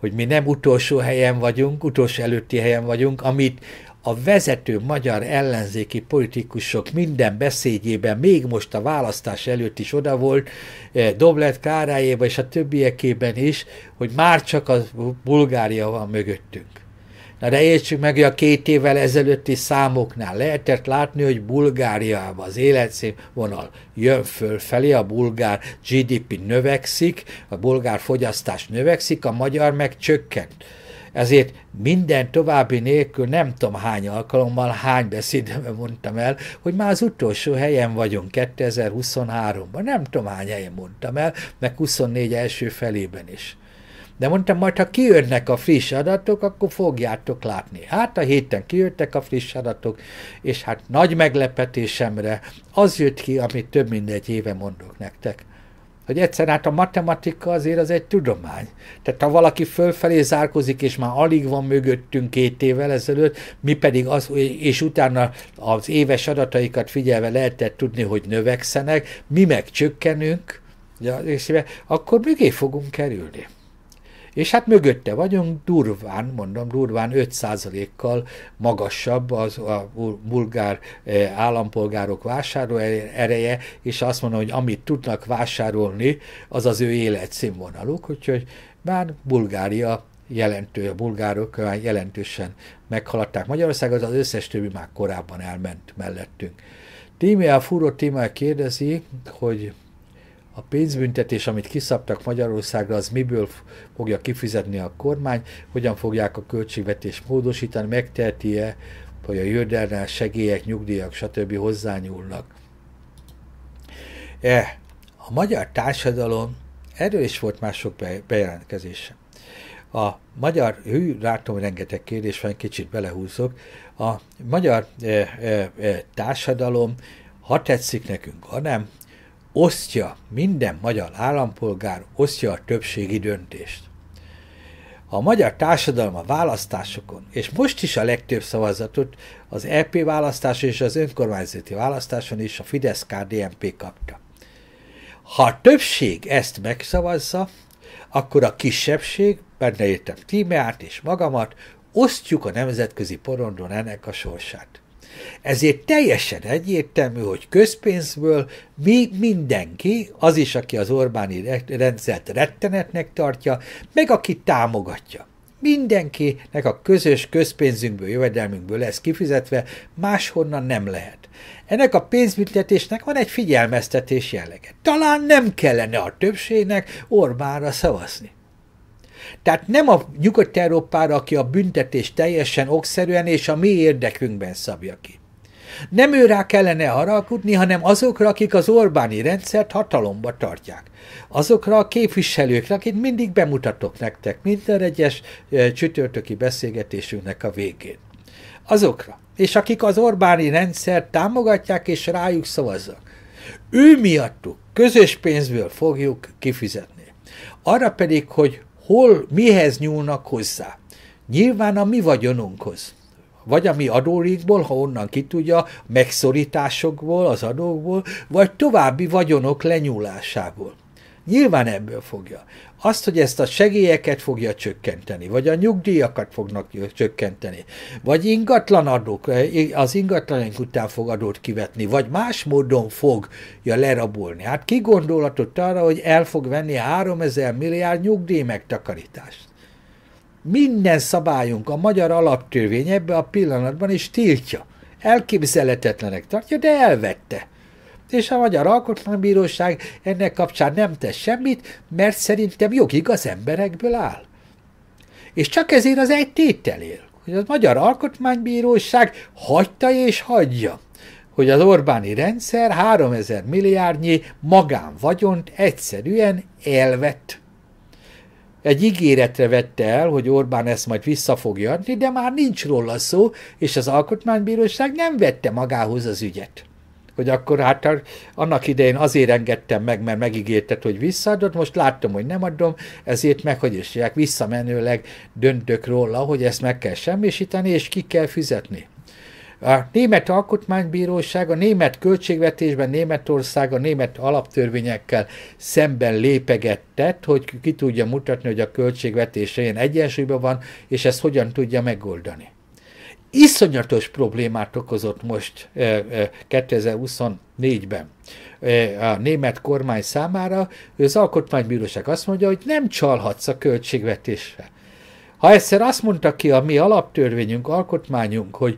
hogy mi nem utolsó helyen vagyunk, utolsó előtti helyen vagyunk, amit a vezető magyar ellenzéki politikusok minden beszédjében, még most a választás előtt is oda volt, eh, Doblet Kárájéba és a többiekében is, hogy már csak a Bulgária van mögöttünk. Na de értsük meg, hogy a két évvel ezelőtti számoknál lehetett látni, hogy Bulgáriában az életszínvonal jön fölfelé, a bulgár GDP növekszik, a bulgár fogyasztás növekszik, a magyar meg csökkent ezért minden további nélkül nem tudom hány alkalommal, hány beszédemben mondtam el, hogy már az utolsó helyen vagyunk 2023-ban. Nem tudom hány helyen mondtam el, meg 24 első felében is. De mondtam, majd ha kijönnek a friss adatok, akkor fogjátok látni. Hát a héten kijöttek a friss adatok, és hát nagy meglepetésemre az jött ki, amit több mint egy éve mondok nektek hogy egyszer hát a matematika azért az egy tudomány. Tehát ha valaki fölfelé zárkozik, és már alig van mögöttünk két évvel ezelőtt, mi pedig az, és utána az éves adataikat figyelve lehetett tudni, hogy növekszenek, mi meg csökkenünk, Ja és akkor mögé fogunk kerülni és hát mögötte vagyunk, durván, mondom, durván 5%-kal magasabb az a bulgár eh, állampolgárok vásárló ereje, és azt mondom, hogy amit tudnak vásárolni, az az ő életszínvonaluk, úgyhogy bár Bulgária jelentő, a bulgárok jelentősen meghaladták Magyarországot, az összes többi már korábban elment mellettünk. Tímea furó Tímea kérdezi, hogy a pénzbüntetés, amit kiszabtak Magyarországra, az miből fogja kifizetni a kormány, hogyan fogják a költségvetést módosítani, megteheti-e, hogy a jövedelmes segélyek, nyugdíjak, stb. hozzányúlnak. E, a magyar társadalom, erről is volt már sok bejelentkezése. A magyar, hű, látom, rengeteg kérdés van, kicsit belehúzok. A magyar e, e, e, társadalom, ha tetszik nekünk, ha nem, osztja, minden magyar állampolgár osztja a többségi döntést. A magyar társadalma választásokon, és most is a legtöbb szavazatot az LP e választás és az önkormányzati választáson is a fidesz KDMP kapta. Ha a többség ezt megszavazza, akkor a kisebbség, benne értem Tímeát és magamat, osztjuk a nemzetközi porondon ennek a sorsát. Ezért teljesen egyértelmű, hogy közpénzből mi mindenki, az is, aki az Orbáni rendszert rettenetnek tartja, meg aki támogatja. Mindenkinek a közös közpénzünkből, jövedelmünkből lesz kifizetve, máshonnan nem lehet. Ennek a pénzbüntetésnek van egy figyelmeztetés jellege. Talán nem kellene a többségnek Orbánra szavazni. Tehát nem a Nyugat-Európára, aki a büntetés teljesen okszerűen és a mi érdekünkben szabja ki. Nem ő rá kellene haragudni, hanem azokra, akik az Orbáni rendszert hatalomba tartják. Azokra a képviselőkre, akit mindig bemutatok nektek minden egyes csütörtöki beszélgetésünknek a végén. Azokra. És akik az Orbáni rendszert támogatják és rájuk szavaznak. Ő miattuk közös pénzből fogjuk kifizetni. Arra pedig, hogy hol, mihez nyúlnak hozzá. Nyilván a mi vagyonunkhoz vagy a mi adórékból, ha onnan ki tudja, megszorításokból, az adókból, vagy további vagyonok lenyúlásából. Nyilván ebből fogja. Azt, hogy ezt a segélyeket fogja csökkenteni, vagy a nyugdíjakat fognak csökkenteni, vagy ingatlan adók, az ingatlanok után fog adót kivetni, vagy más módon fogja lerabolni. Hát ki gondolhatott arra, hogy el fog venni 3000 milliárd nyugdíj megtakarítást? Minden szabályunk, a magyar alaptörvény ebbe a pillanatban is tiltja. Elképzelhetetlenek tartja, de elvette és a Magyar Alkotmánybíróság ennek kapcsán nem tesz semmit, mert szerintem jogig az emberekből áll. És csak ezért az egy tétel él, hogy a Magyar Alkotmánybíróság hagyta és hagyja, hogy az Orbáni rendszer 3000 milliárdnyi magánvagyont egyszerűen elvett. Egy ígéretre vette el, hogy Orbán ezt majd vissza fogja adni, de már nincs róla szó, és az Alkotmánybíróság nem vette magához az ügyet hogy akkor hát annak idején azért engedtem meg, mert megígérted, hogy visszaadod, most láttam, hogy nem adom, ezért meg, hogy isják, visszamenőleg döntök róla, hogy ezt meg kell semmisíteni, és ki kell fizetni. A Német Alkotmánybíróság a német költségvetésben Németország a német alaptörvényekkel szemben lépegettet, hogy ki tudja mutatni, hogy a költségvetés ilyen egyensúlyban van, és ezt hogyan tudja megoldani iszonyatos problémát okozott most 2024-ben eh, eh, eh, a német kormány számára, hogy az alkotmánybíróság azt mondja, hogy nem csalhatsz a költségvetésre. Ha egyszer azt mondta ki a mi alaptörvényünk, alkotmányunk, hogy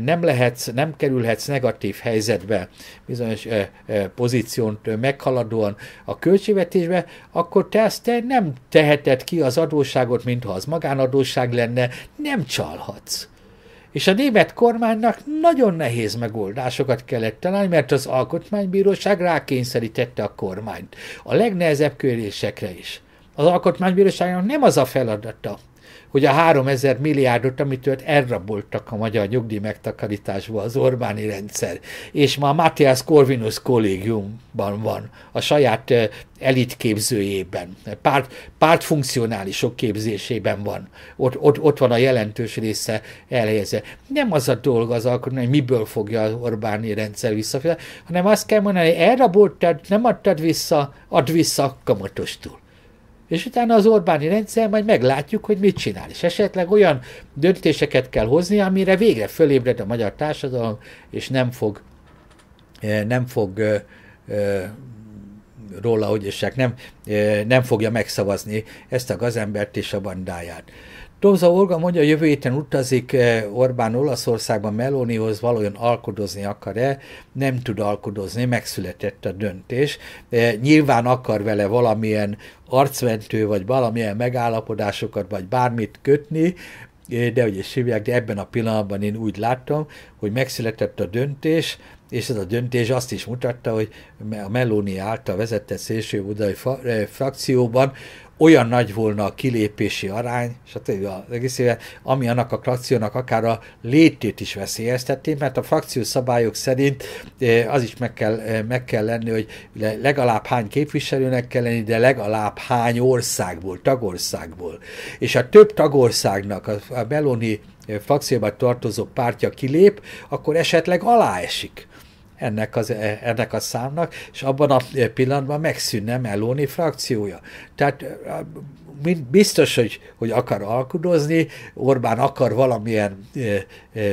nem lehetsz, nem kerülhetsz negatív helyzetbe bizonyos pozíciót meghaladóan a költségvetésbe, akkor te ezt te nem teheted ki az adósságot, mintha az magánadóság lenne, nem csalhatsz és a német kormánynak nagyon nehéz megoldásokat kellett találni, mert az alkotmánybíróság rákényszerítette a kormányt. A legnehezebb kérdésekre is. Az alkotmánybíróságnak nem az a feladata, hogy a 3000 milliárdot, amitől elraboltak a magyar nyugdíj megtakarításba az Orbáni rendszer, és ma a Matthias Corvinus kollégiumban van, a saját elitképzőjében, párt, pártfunkcionálisok képzésében van. Ott, ott, ott van a jelentős része elhelyezve. Nem az a dolga az alkotmány, hogy miből fogja az Orbáni rendszer visszafizetni, hanem azt kell mondani, hogy elraboltad, nem adtad vissza, add vissza kamatostól és utána az Orbáni rendszer majd meglátjuk, hogy mit csinál. És esetleg olyan döntéseket kell hozni, amire végre fölébred a magyar társadalom, és nem fog, eh, nem fog eh, eh, róla, hogy nem, nem fogja megszavazni ezt a gazembert és a bandáját. Tomza Olga mondja, a jövő héten utazik eh, Orbán Olaszországba Melónihoz, valójában alkodozni akar-e, nem tud alkodozni, megszületett a döntés. Eh, nyilván akar vele valamilyen arcmentő, vagy valamilyen megállapodásokat, vagy bármit kötni, eh, de ugye sívják, de ebben a pillanatban én úgy láttam, hogy megszületett a döntés, és ez a döntés azt is mutatta, hogy a Meloni által vezetett szélső budai frakcióban olyan nagy volna a kilépési arány, stb. az egész éve, ami annak a frakciónak akár a létét is veszélyezteti, mert a frakció szabályok szerint eh, az is meg kell, eh, meg kell lenni, hogy legalább hány képviselőnek kell lenni, de legalább hány országból, tagországból. És a több tagországnak a, a Meloni eh, frakcióba tartozó pártja kilép, akkor esetleg aláesik ennek, az, e, ennek a számnak, és abban a pillanatban megszűnne Meloni frakciója. Tehát biztos, hogy, hogy akar alkudozni, Orbán akar valamilyen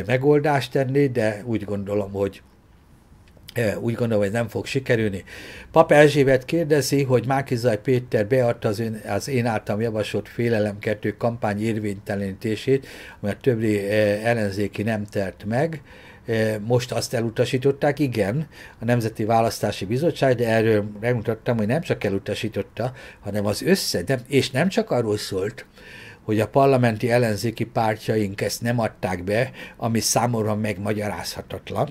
megoldást tenni, de úgy gondolom, hogy úgy gondolom, hogy nem fog sikerülni. Pap Erzsébet kérdezi, hogy Mákizaj Péter beadta az én, az én általam javasolt Félelem 2 kampány érvénytelenítését, mert többi ellenzéki nem tert meg most azt elutasították, igen, a Nemzeti Választási Bizottság, de erről megmutattam, hogy nem csak elutasította, hanem az össze, nem, és nem csak arról szólt, hogy a parlamenti ellenzéki pártjaink ezt nem adták be, ami számomra megmagyarázhatatlan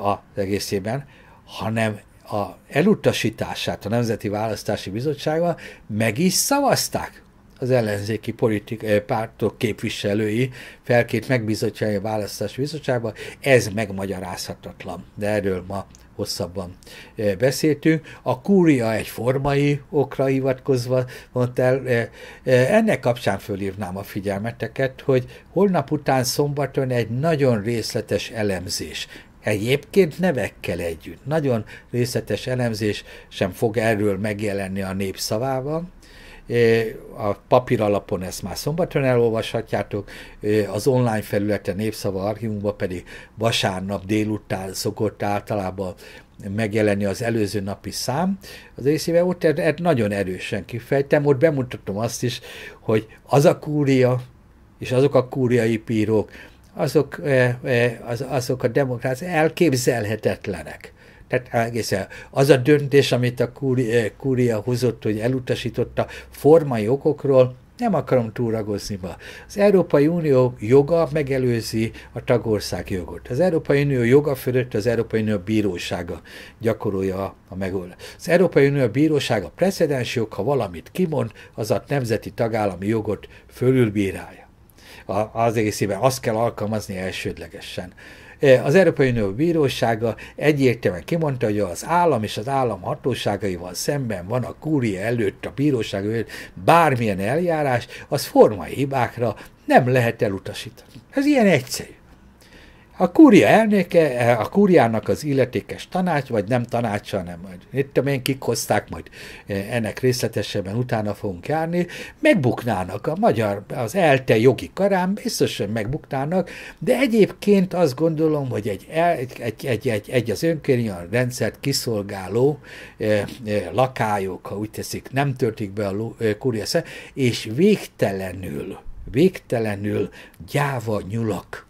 az egészében, hanem a elutasítását a Nemzeti Választási Bizottsága meg is szavazták az ellenzéki politik, eh, pártok képviselői felkét megbizotja a választási bizottságban, ez megmagyarázhatatlan, de erről ma hosszabban eh, beszéltünk. A kúria egy formai okra hivatkozva mondta el, eh, ennek kapcsán fölírnám a figyelmeteket, hogy holnap után szombaton egy nagyon részletes elemzés egyébként nevekkel együtt. Nagyon részletes elemzés sem fog erről megjelenni a népszavában, a papír alapon ezt már szombaton elolvashatjátok, az online felületen Népszava Archívumban pedig vasárnap délután szokott általában megjelenni az előző napi szám az észébe, ott ezt nagyon erősen kifejtem, ott bemutatom azt is, hogy az a kúria, és azok a kúriai pírók, azok, e, e, az, azok a demokráciák elképzelhetetlenek. Tehát egészen az a döntés, amit a eh, kúria hozott, hogy elutasította formai okokról, nem akarom túragozni ma. Az Európai Unió joga megelőzi a tagország jogot. Az Európai Unió joga fölött az Európai Unió bírósága gyakorolja a megoldást. Az Európai Unió bírósága precedens jog, ha valamit kimond, az a nemzeti tagállami jogot fölülbírálja. az egészében azt kell alkalmazni elsődlegesen. E, az Európai Unió Bírósága egyértelműen kimondta, hogy az állam és az állam hatóságaival szemben van a kúria előtt, a bíróság előtt bármilyen eljárás, az formai hibákra nem lehet elutasítani. Ez ilyen egyszerű. A kúria elnéke, eh, a kúriának az illetékes tanács, vagy nem tanács, hanem majd, itt tudom én, kik hozták, majd eh, ennek részletesebben utána fogunk járni, megbuknának a magyar, az ELTE jogi karán, biztos, hogy megbuknának, de egyébként azt gondolom, hogy egy, egy, egy, egy, egy, egy az önkényen rendszert kiszolgáló eh, lakályok, ha úgy teszik, nem törtik be a kúria és végtelenül, végtelenül gyáva nyulak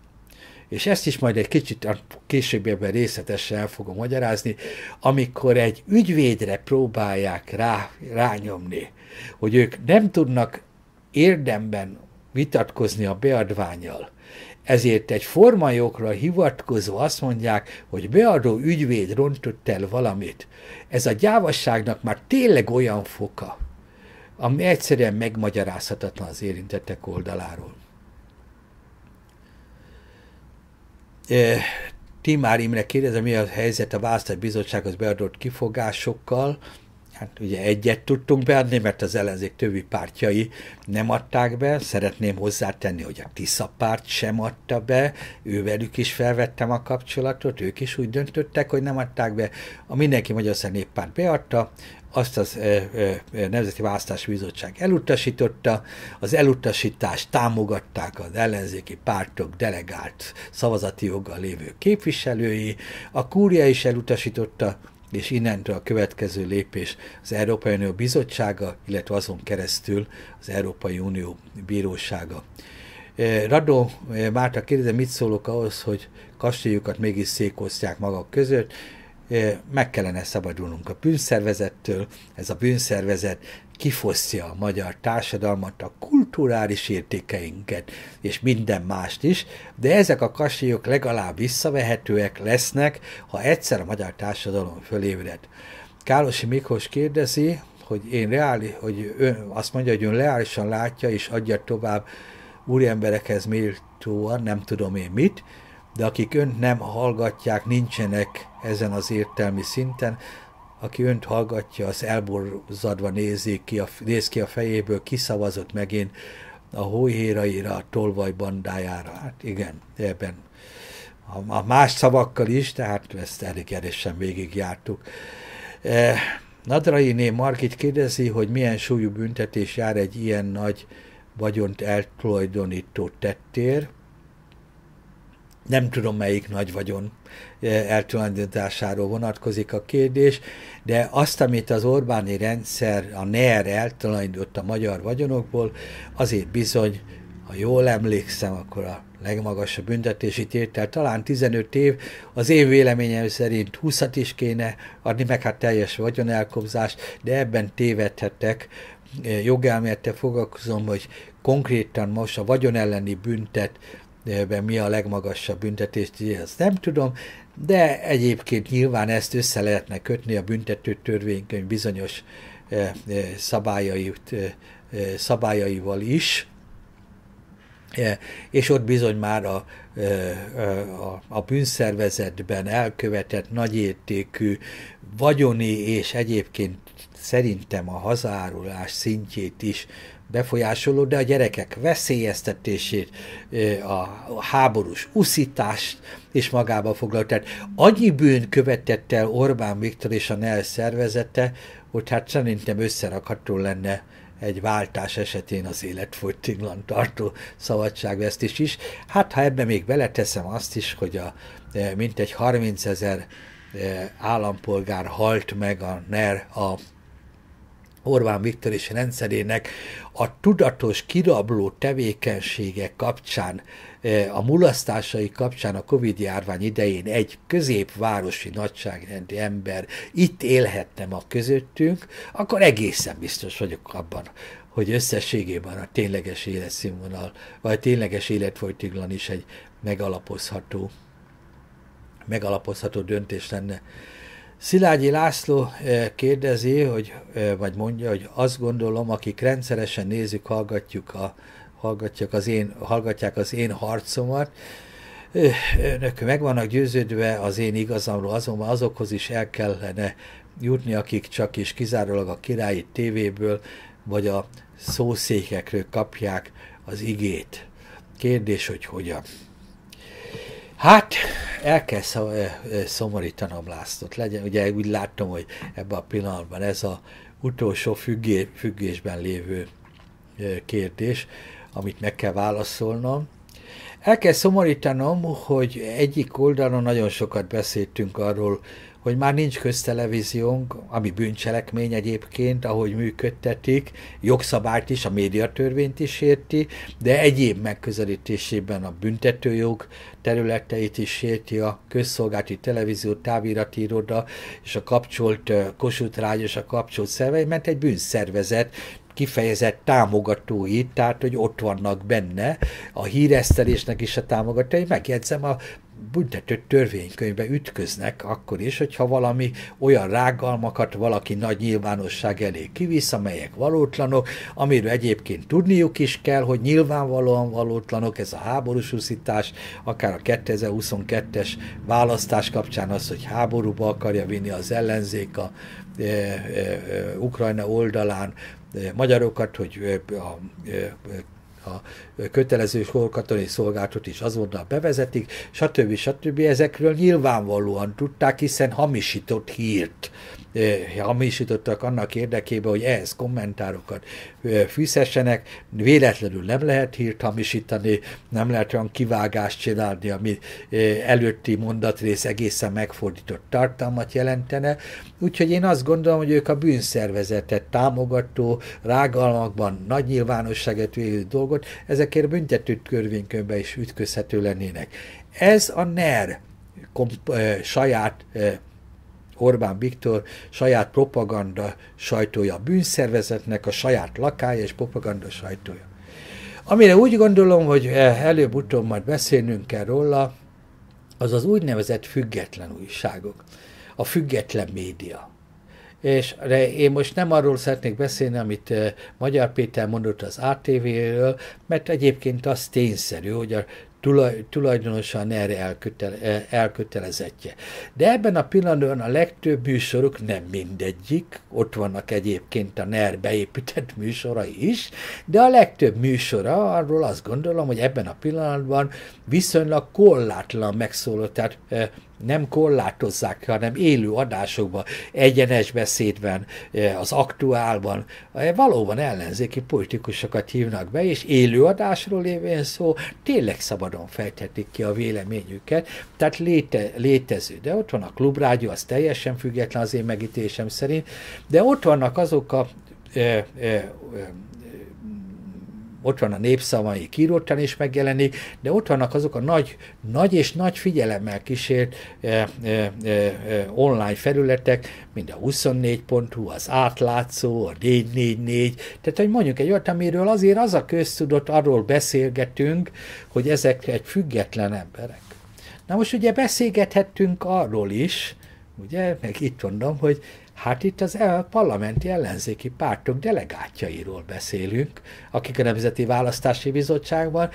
és ezt is majd egy kicsit később ebben részletesen el fogom magyarázni, amikor egy ügyvédre próbálják rá, rányomni, hogy ők nem tudnak érdemben vitatkozni a beadványjal, ezért egy formajokra hivatkozva azt mondják, hogy beadó ügyvéd rontott el valamit. Ez a gyávasságnak már tényleg olyan foka, ami egyszerűen megmagyarázhatatlan az érintettek oldaláról. Timár Imre kérdezi, mi a helyzet a választási bizottsághoz beadott kifogásokkal. Hát ugye egyet tudtunk beadni, mert az ellenzék többi pártjai nem adták be. Szeretném hozzátenni, hogy a Tisza párt sem adta be, ővelük is felvettem a kapcsolatot, ők is úgy döntöttek, hogy nem adták be. A Mindenki Magyarország Néppárt beadta, azt az ö, ö, Nemzeti Választási Bizottság elutasította, az elutasítást támogatták az ellenzéki pártok delegált szavazati joggal lévő képviselői, a kúria is elutasította, és innentől a következő lépés az Európai Unió Bizottsága, illetve azon keresztül az Európai Unió Bírósága. Radó Márta kérdezem, mit szólok ahhoz, hogy kastélyukat mégis székoztják magak között meg kellene szabadulnunk a bűnszervezettől, ez a bűnszervezet kifosztja a magyar társadalmat, a kulturális értékeinket, és minden mást is, de ezek a kasélyok legalább visszavehetőek lesznek, ha egyszer a magyar társadalom fölébred. Kálosi Miklós kérdezi, hogy én reális, hogy ön azt mondja, hogy ön reálisan látja és adja tovább úriemberekhez méltóan, nem tudom én mit, de akik önt nem hallgatják, nincsenek ezen az értelmi szinten, aki önt hallgatja, az elborzadva nézi ki a, néz ki a fejéből, kiszavazott megint a hóhéraira, a tolvaj bandájára. Hát igen, ebben a, a más szavakkal is, tehát ezt elég erősen végigjártuk. E, Nadrainé Margit kérdezi, hogy milyen súlyú büntetés jár egy ilyen nagy vagyont eltulajdonító tettér nem tudom melyik nagy vagyon eh, eltulajdonításáról vonatkozik a kérdés, de azt, amit az Orbáni rendszer, a NER eltulajdonít a magyar vagyonokból, azért bizony, ha jól emlékszem, akkor a legmagasabb büntetési tétel, talán 15 év, az én véleményem szerint 20 is kéne adni, meg hát teljes vagyonelkobzás, de ebben tévedhetek, eh, jogelmérte foglalkozom, hogy konkrétan most a vagyon elleni büntet ebben mi a legmagasabb büntetést, ezt nem tudom, de egyébként nyilván ezt össze lehetne kötni a büntető törvénykönyv bizonyos eh, eh, szabályait, eh, szabályaival is, és ott bizony már a, a, a bűnszervezetben elkövetett nagyértékű vagyoni és egyébként szerintem a hazárulás szintjét is befolyásoló, de a gyerekek veszélyeztetését, a háborús uszítást és magába foglalt. Tehát annyi bűn követett el Orbán Viktor és a NEL szervezete, hogy hát szerintem összerakható lenne egy váltás esetén az életfogytiglan tartó szabadságvesztés is. Hát ha ebbe még beleteszem azt is, hogy a mintegy 30 ezer állampolgár halt meg a NER, a Orbán Viktor és rendszerének a tudatos kirabló tevékenysége kapcsán, e, a mulasztásai kapcsán a Covid-járvány idején egy középvárosi nagyságrendi ember itt élhetne a közöttünk, akkor egészen biztos vagyok abban, hogy összességében a tényleges életszínvonal, vagy a tényleges életfolytiglan is egy megalapozható, megalapozható döntés lenne. Szilágyi László eh, kérdezi, hogy, eh, vagy mondja, hogy azt gondolom, akik rendszeresen nézik, hallgatjuk a, hallgatják, az én, hallgatják az én harcomat, eh, önök meg vannak győződve az én igazamról, azonban azokhoz is el kellene jutni, akik csak is kizárólag a királyi tévéből vagy a szószékekről kapják az igét. Kérdés, hogy hogyan. Hát, el kell szomorítanom Lászlót. Legyen, ugye úgy láttam, hogy ebben a pillanatban ez a utolsó függé, függésben lévő kérdés, amit meg kell válaszolnom. El kell szomorítanom, hogy egyik oldalon nagyon sokat beszéltünk arról, hogy már nincs köztelevíziónk, ami bűncselekmény egyébként, ahogy működtetik, jogszabályt is, a médiatörvényt is érti, de egyéb megközelítésében a büntetőjog területeit is sérti a közszolgálati televízió, távirati iroda és a kapcsolt Kossuth Rágy és a kapcsolt szervei, mert egy bűnszervezet kifejezett támogatói, tehát hogy ott vannak benne, a híresztelésnek is a támogatói, megjegyzem, a büntető törvénykönyvbe ütköznek akkor is, hogyha valami olyan rágalmakat valaki nagy nyilvánosság elé kivisz, amelyek valótlanok, amiről egyébként tudniuk is kell, hogy nyilvánvalóan valótlanok, ez a háborús úszítás, akár a 2022-es választás kapcsán az, hogy háborúba akarja vinni az ellenzék a e, e, e Ukrajna oldalán, magyarokat, hogy a, a kötelező katonai szolgálatot is azonnal bevezetik, stb. stb. Ezekről nyilvánvalóan tudták, hiszen hamisított hírt hamisítottak annak érdekében, hogy ehhez kommentárokat fűszessenek. Véletlenül nem lehet hírt hamisítani, nem lehet olyan kivágást csinálni, ami előtti mondatrész egészen megfordított tartalmat jelentene. Úgyhogy én azt gondolom, hogy ők a bűnszervezetet támogató, rágalmakban nagy nyilvánosságot védő dolgot, ezek ezekért büntető törvénykönyvbe is ütközhető lennének. Ez a NER komp- ö, saját ö, Orbán Viktor saját propaganda sajtója, a bűnszervezetnek a saját lakája és propaganda sajtója. Amire úgy gondolom, hogy előbb-utóbb majd beszélnünk kell róla, az az úgynevezett független újságok, a független média és én most nem arról szeretnék beszélni, amit Magyar Péter mondott az ATV-ről, mert egyébként az tényszerű, hogy a tulajdonosan erre elkötele, elkötelezettje. De ebben a pillanatban a legtöbb műsoruk nem mindegyik, ott vannak egyébként a NER beépített műsorai is, de a legtöbb műsora, arról azt gondolom, hogy ebben a pillanatban viszonylag korlátlan megszóló, tehát nem korlátozzák, hanem élő adásokban, egyenes beszédben, eh, az aktuálban, eh, valóban ellenzéki politikusokat hívnak be, és élő adásról lévén szó, tényleg szabadon fejthetik ki a véleményüket, tehát léte, létező. De ott van a klubrádió, az teljesen független az én megítésem szerint, de ott vannak azok a eh, ott van a népszavai kirottán is megjelenik, de ott vannak azok a nagy, nagy és nagy figyelemmel kísért e, e, e, online felületek, mint a 24.hu, az átlátszó, a 444, tehát hogy mondjuk egy olyat, amiről azért az a köztudott, arról beszélgetünk, hogy ezek egy független emberek. Na most ugye beszélgethettünk arról is, ugye, meg itt mondom, hogy Hát itt az el, parlamenti ellenzéki pártunk delegátjairól beszélünk, akik a Nemzeti Választási Bizottságban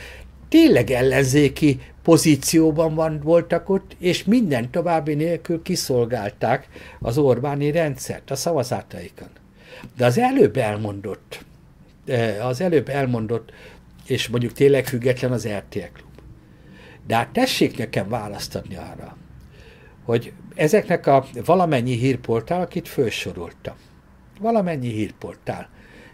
tényleg ellenzéki pozícióban van, voltak ott, és minden további nélkül kiszolgálták az Orbáni rendszert a szavazataikon. De az előbb elmondott, e, az előbb elmondott, és mondjuk tényleg független az RTL klub. De hát tessék nekem választani arra, hogy Ezeknek a valamennyi hírportál, akit felsoroltam, valamennyi hírportál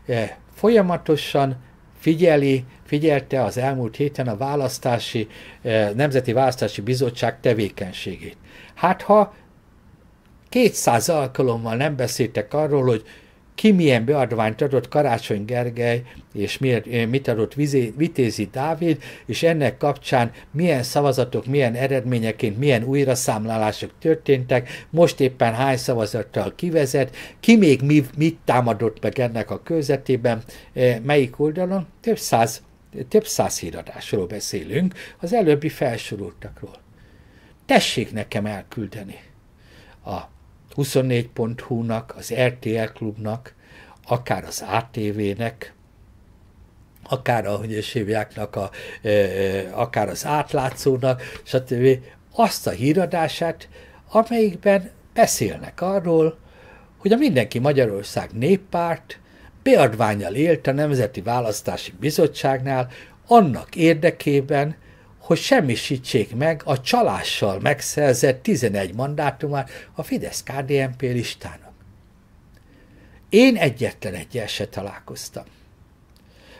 e, folyamatosan figyeli, figyelte az elmúlt héten a választási, e, Nemzeti Választási Bizottság tevékenységét. Hát ha 200 alkalommal nem beszéltek arról, hogy ki milyen beadványt adott Karácsony Gergely, és miért, eh, mit adott Vizé, Vitézi Dávid, és ennek kapcsán milyen szavazatok, milyen eredményeként, milyen újraszámlálások történtek, most éppen hány szavazattal kivezet, ki még mi, mit támadott meg ennek a körzetében, eh, melyik oldalon, több száz, több száz híradásról beszélünk, az előbbi felsoroltakról. Tessék nekem elküldeni a 24.hu-nak, az RTL er klubnak, akár az ATV-nek, akár ahogy is hívjáknak, a, akár az átlátszónak, stb. azt a híradását, amelyikben beszélnek arról, hogy a Mindenki Magyarország néppárt beadványal élt a Nemzeti Választási Bizottságnál annak érdekében, hogy semmisítsék meg a csalással megszerzett 11 mandátumát a Fidesz-KDNP listának. Én egyetlen egyel se találkoztam.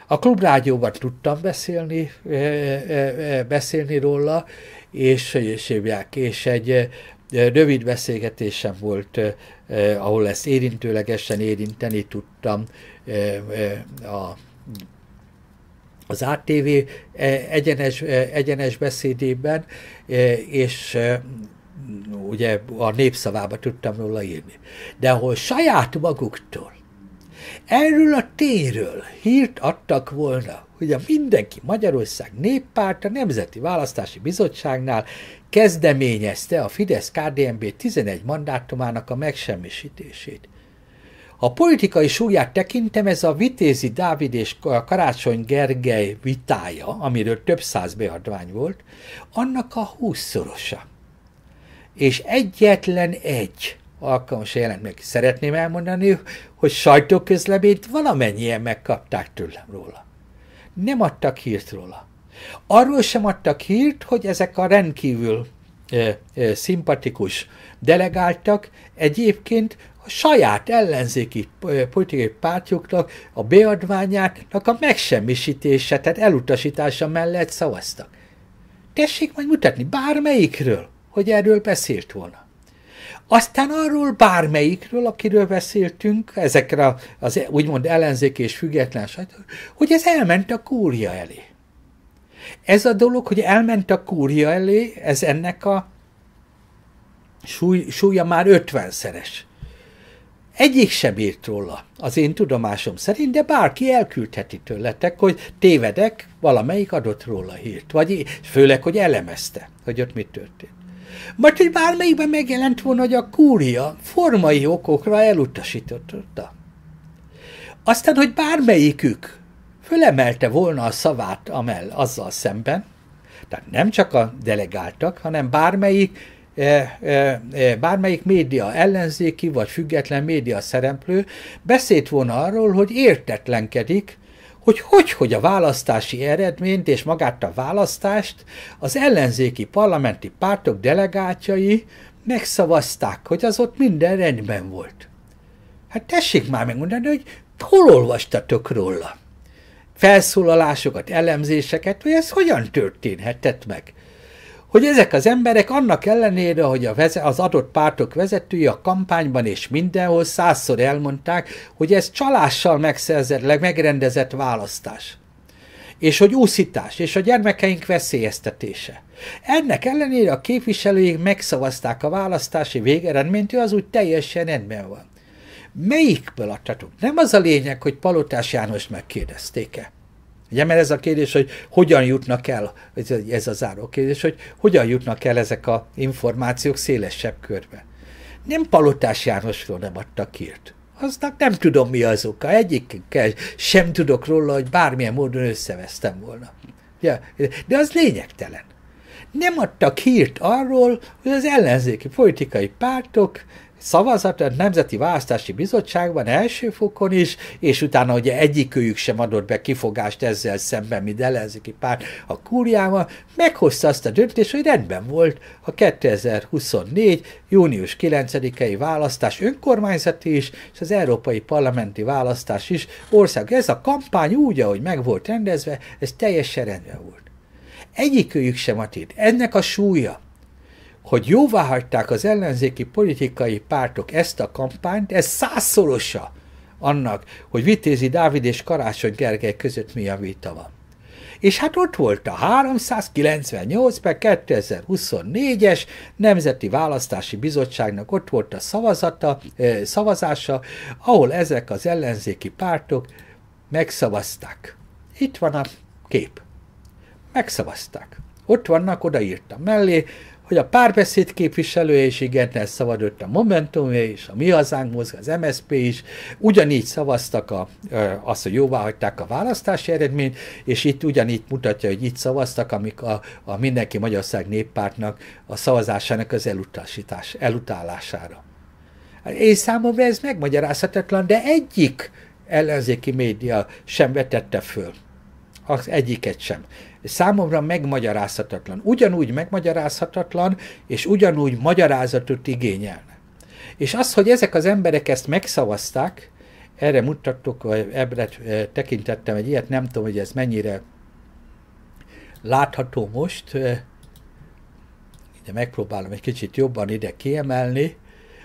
A klubrádióban tudtam beszélni, eh, eh, eh, beszélni róla, és, és, és egy rövid beszélgetésem volt, ahol ezt érintőlegesen érinteni tudtam a az ATV e, egyenes, e, egyenes beszédében, e, és ugye a népszavába tudtam róla írni. De ahol saját maguktól erről a téről hírt adtak volna, hogy a mindenki Magyarország néppárt a Nemzeti Választási Bizottságnál kezdeményezte a fidesz KDMB 11 mandátumának a megsemmisítését. A politikai súlyát tekintem ez a Vitézi Dávid és Karácsony Gergely vitája, amiről több száz beadvány volt, annak a húszszorosa. És egyetlen egy alkalmas jelent meg. Szeretném elmondani, hogy sajtóközleményt valamennyien megkapták tőlem róla. Nem adtak hírt róla. Arról sem adtak hírt, hogy ezek a rendkívül ö, ö, szimpatikus delegáltak egyébként a saját ellenzéki politikai pártjuknak a beadványának a megsemmisítése, tehát elutasítása mellett szavaztak. Tessék majd mutatni bármelyikről, hogy erről beszélt volna. Aztán arról bármelyikről, akiről beszéltünk, ezekre az e, úgymond ellenzék és független sajtó, hogy ez elment a kúria elé. Ez a dolog, hogy elment a kúria elé, ez ennek a súly, súlya már ötvenszeres. Egyik sem írt róla, az én tudomásom szerint, de bárki elküldheti tőletek, hogy tévedek, valamelyik adott róla hírt, vagy főleg, hogy elemezte, hogy ott mi történt. Majd, hogy bármelyikben megjelent volna, hogy a kúria formai okokra elutasította. Aztán, hogy bármelyikük fölemelte volna a szavát amel, azzal szemben, tehát nem csak a delegáltak, hanem bármelyik E, e, e, bármelyik média ellenzéki vagy független média szereplő beszélt volna arról, hogy értetlenkedik, hogy hogy, hogy a választási eredményt és magát a választást az ellenzéki parlamenti pártok delegátjai megszavazták, hogy az ott minden rendben volt. Hát tessék már megmondani, hogy hol olvastatok róla? Felszólalásokat, elemzéseket, hogy ez hogyan történhetett meg? hogy ezek az emberek annak ellenére, hogy a az adott pártok vezetői a kampányban és mindenhol százszor elmondták, hogy ez csalással megszerzett, megrendezett választás és hogy úszítás, és a gyermekeink veszélyeztetése. Ennek ellenére a képviselőik megszavazták a választási végeredményt, ő az úgy teljesen rendben van. Melyikből adtatok? Nem az a lényeg, hogy Palotás János megkérdezték-e. Ugye, mert ez a kérdés, hogy hogyan jutnak el, ez a záró kérdés, hogy hogyan jutnak el ezek a információk szélesebb körbe. Nem Palotás Jánosról nem adtak írt. Aznak nem tudom, mi az oka. Egyikkel sem tudok róla, hogy bármilyen módon összevesztem volna. Ja, de az lényegtelen. Nem adtak hírt arról, hogy az ellenzéki politikai pártok szavazat a Nemzeti Választási Bizottságban első fokon is, és utána ugye egyikőjük sem adott be kifogást ezzel szemben, mint ellenzéki párt a kúriával, meghozta azt a döntést, hogy rendben volt a 2024. június 9-i választás önkormányzati is, és az európai parlamenti választás is ország. Ez a kampány úgy, ahogy meg volt rendezve, ez teljesen rendben volt. Egyikőjük sem adít. Ennek a súlya, hogy jóvá hagyták az ellenzéki politikai pártok ezt a kampányt, ez százszorosa annak, hogy Vitézi Dávid és Karácsony Gergely között mi a vita van. És hát ott volt a 398 per 2024-es Nemzeti Választási Bizottságnak ott volt a szavazata, szavazása, ahol ezek az ellenzéki pártok megszavazták. Itt van a kép. Megszavazták. Ott vannak, odaírtam mellé, hogy a párbeszéd képviselője is igennel szavazott a Momentumé és a Mi Hazánk mozga, az MSP is, ugyanígy szavaztak a, azt, hogy jóvá hagyták a választási eredményt, és itt ugyanígy mutatja, hogy itt szavaztak, amik a, a Mindenki Magyarország Néppártnak a szavazásának az elutasítás, elutálására. Hát én számomra ez megmagyarázhatatlan, de egyik ellenzéki média sem vetette föl. Az egyiket sem számomra megmagyarázhatatlan. Ugyanúgy megmagyarázhatatlan, és ugyanúgy magyarázatot igényel. És az, hogy ezek az emberek ezt megszavazták, erre mutattuk, vagy ebbre eh, tekintettem egy ilyet, nem tudom, hogy ez mennyire látható most, eh, de megpróbálom egy kicsit jobban ide kiemelni,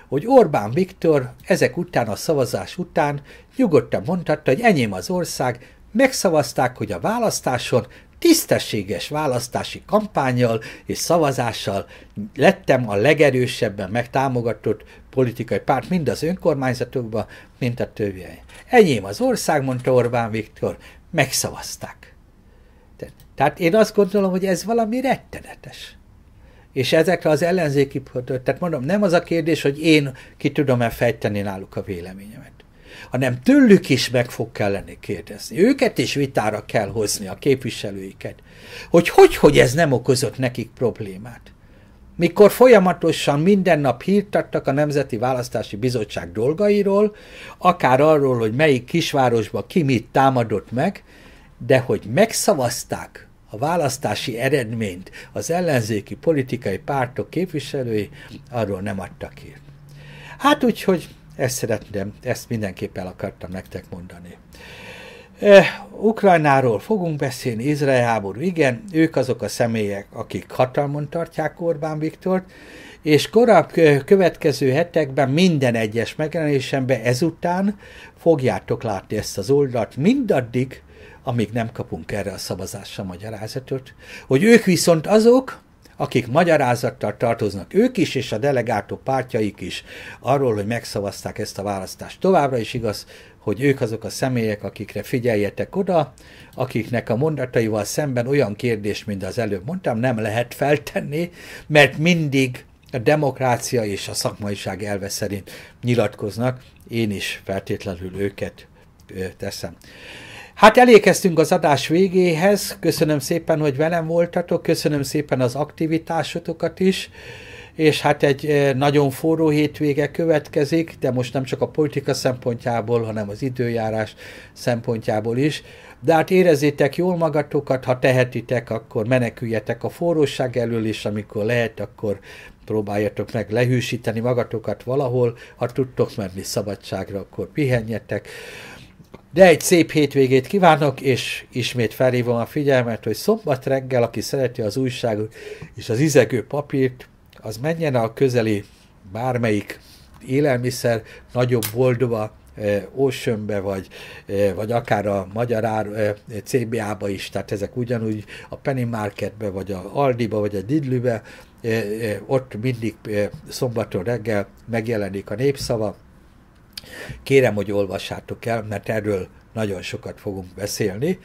hogy Orbán Viktor ezek után, a szavazás után nyugodtan mondhatta, hogy enyém az ország, megszavazták, hogy a választáson tisztességes választási kampányjal és szavazással lettem a legerősebben megtámogatott politikai párt mind az önkormányzatokban, mint a többi. Enyém az ország, mondta Orbán Viktor, megszavazták. Tehát én azt gondolom, hogy ez valami rettenetes. És ezekre az ellenzéki, tehát mondom, nem az a kérdés, hogy én ki tudom-e fejteni náluk a véleményemet hanem tőlük is meg fog kelleni kérdezni. Őket is vitára kell hozni, a képviselőiket. Hogy hogy, hogy ez nem okozott nekik problémát. Mikor folyamatosan minden nap hírt a Nemzeti Választási Bizottság dolgairól, akár arról, hogy melyik kisvárosba ki mit támadott meg, de hogy megszavazták a választási eredményt az ellenzéki politikai pártok képviselői, arról nem adtak ki. Hát úgyhogy ezt szeretném, ezt el akartam nektek mondani. Eh, Ukrajnáról fogunk beszélni, Izrael háború, igen, ők azok a személyek, akik hatalmon tartják Orbán Viktort, és korábbi eh, következő hetekben minden egyes megjelenésemben ezután fogjátok látni ezt az oldalt, mindaddig, amíg nem kapunk erre a szavazásra magyarázatot, hogy ők viszont azok, akik magyarázattal tartoznak ők is, és a delegáltó pártjaik is arról, hogy megszavazták ezt a választást. Továbbra is igaz, hogy ők azok a személyek, akikre figyeljetek oda, akiknek a mondataival szemben olyan kérdés, mint az előbb mondtam, nem lehet feltenni, mert mindig a demokrácia és a szakmaiság elve szerint nyilatkoznak, én is feltétlenül őket teszem. Hát elékeztünk az adás végéhez, köszönöm szépen, hogy velem voltatok, köszönöm szépen az aktivitásotokat is, és hát egy eh, nagyon forró hétvége következik, de most nem csak a politika szempontjából, hanem az időjárás szempontjából is. De hát érezzétek jól magatokat, ha tehetitek, akkor meneküljetek a forróság elől, és amikor lehet, akkor próbáljatok meg lehűsíteni magatokat valahol, ha tudtok menni szabadságra, akkor pihenjetek. De egy szép hétvégét kívánok, és ismét felhívom a figyelmet, hogy szombat reggel, aki szereti az újságot és az izegő papírt, az menjen a közeli bármelyik élelmiszer nagyobb boldova, Ósönbe, e, vagy, e, vagy akár a Magyar Ár, e, CBA-ba is, tehát ezek ugyanúgy a Penny Marketbe, vagy a Aldiba, vagy a Didlübe, ott mindig szombaton reggel megjelenik a népszava, Kérem, hogy olvassátok el, mert erről nagyon sokat fogunk beszélni.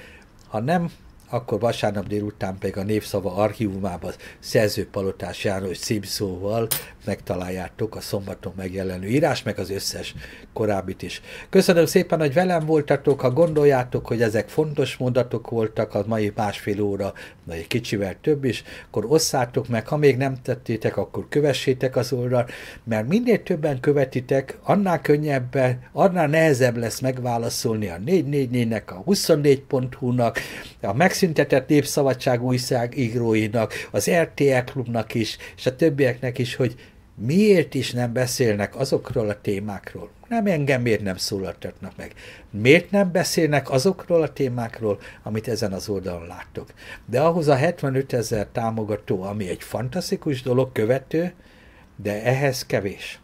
Ha nem, akkor vasárnap délután pedig a Népszava archívumában szerzőpalotás János szóval megtaláljátok a szombaton megjelenő írás, meg az összes korábbit is. Köszönöm szépen, hogy velem voltatok, ha gondoljátok, hogy ezek fontos mondatok voltak a mai másfél óra, vagy egy kicsivel több is, akkor osszátok meg, ha még nem tettétek, akkor kövessétek az óra, mert minél többen követitek, annál könnyebben, annál nehezebb lesz megválaszolni a 444-nek, a 24.hu-nak, a megszüntetett Népszabadság újságíróinak, az RTL klubnak is, és a többieknek is, hogy miért is nem beszélnek azokról a témákról? Nem engem miért nem szólaltatnak meg? Miért nem beszélnek azokról a témákról, amit ezen az oldalon láttok? De ahhoz a 75 ezer támogató, ami egy fantasztikus dolog, követő, de ehhez kevés.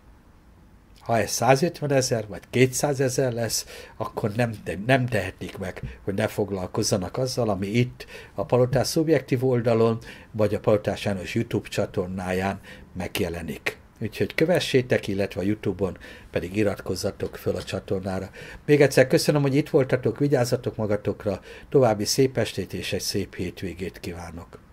Ha ez 150 ezer vagy 200 ezer lesz, akkor nem, te, nem tehetik meg, hogy ne foglalkozzanak azzal, ami itt a Palotás szubjektív oldalon, vagy a Palotás János YouTube csatornáján megjelenik. Úgyhogy kövessétek, illetve a Youtube-on pedig iratkozzatok föl a csatornára. Még egyszer köszönöm, hogy itt voltatok, vigyázzatok magatokra, további szép estét és egy szép hétvégét kívánok!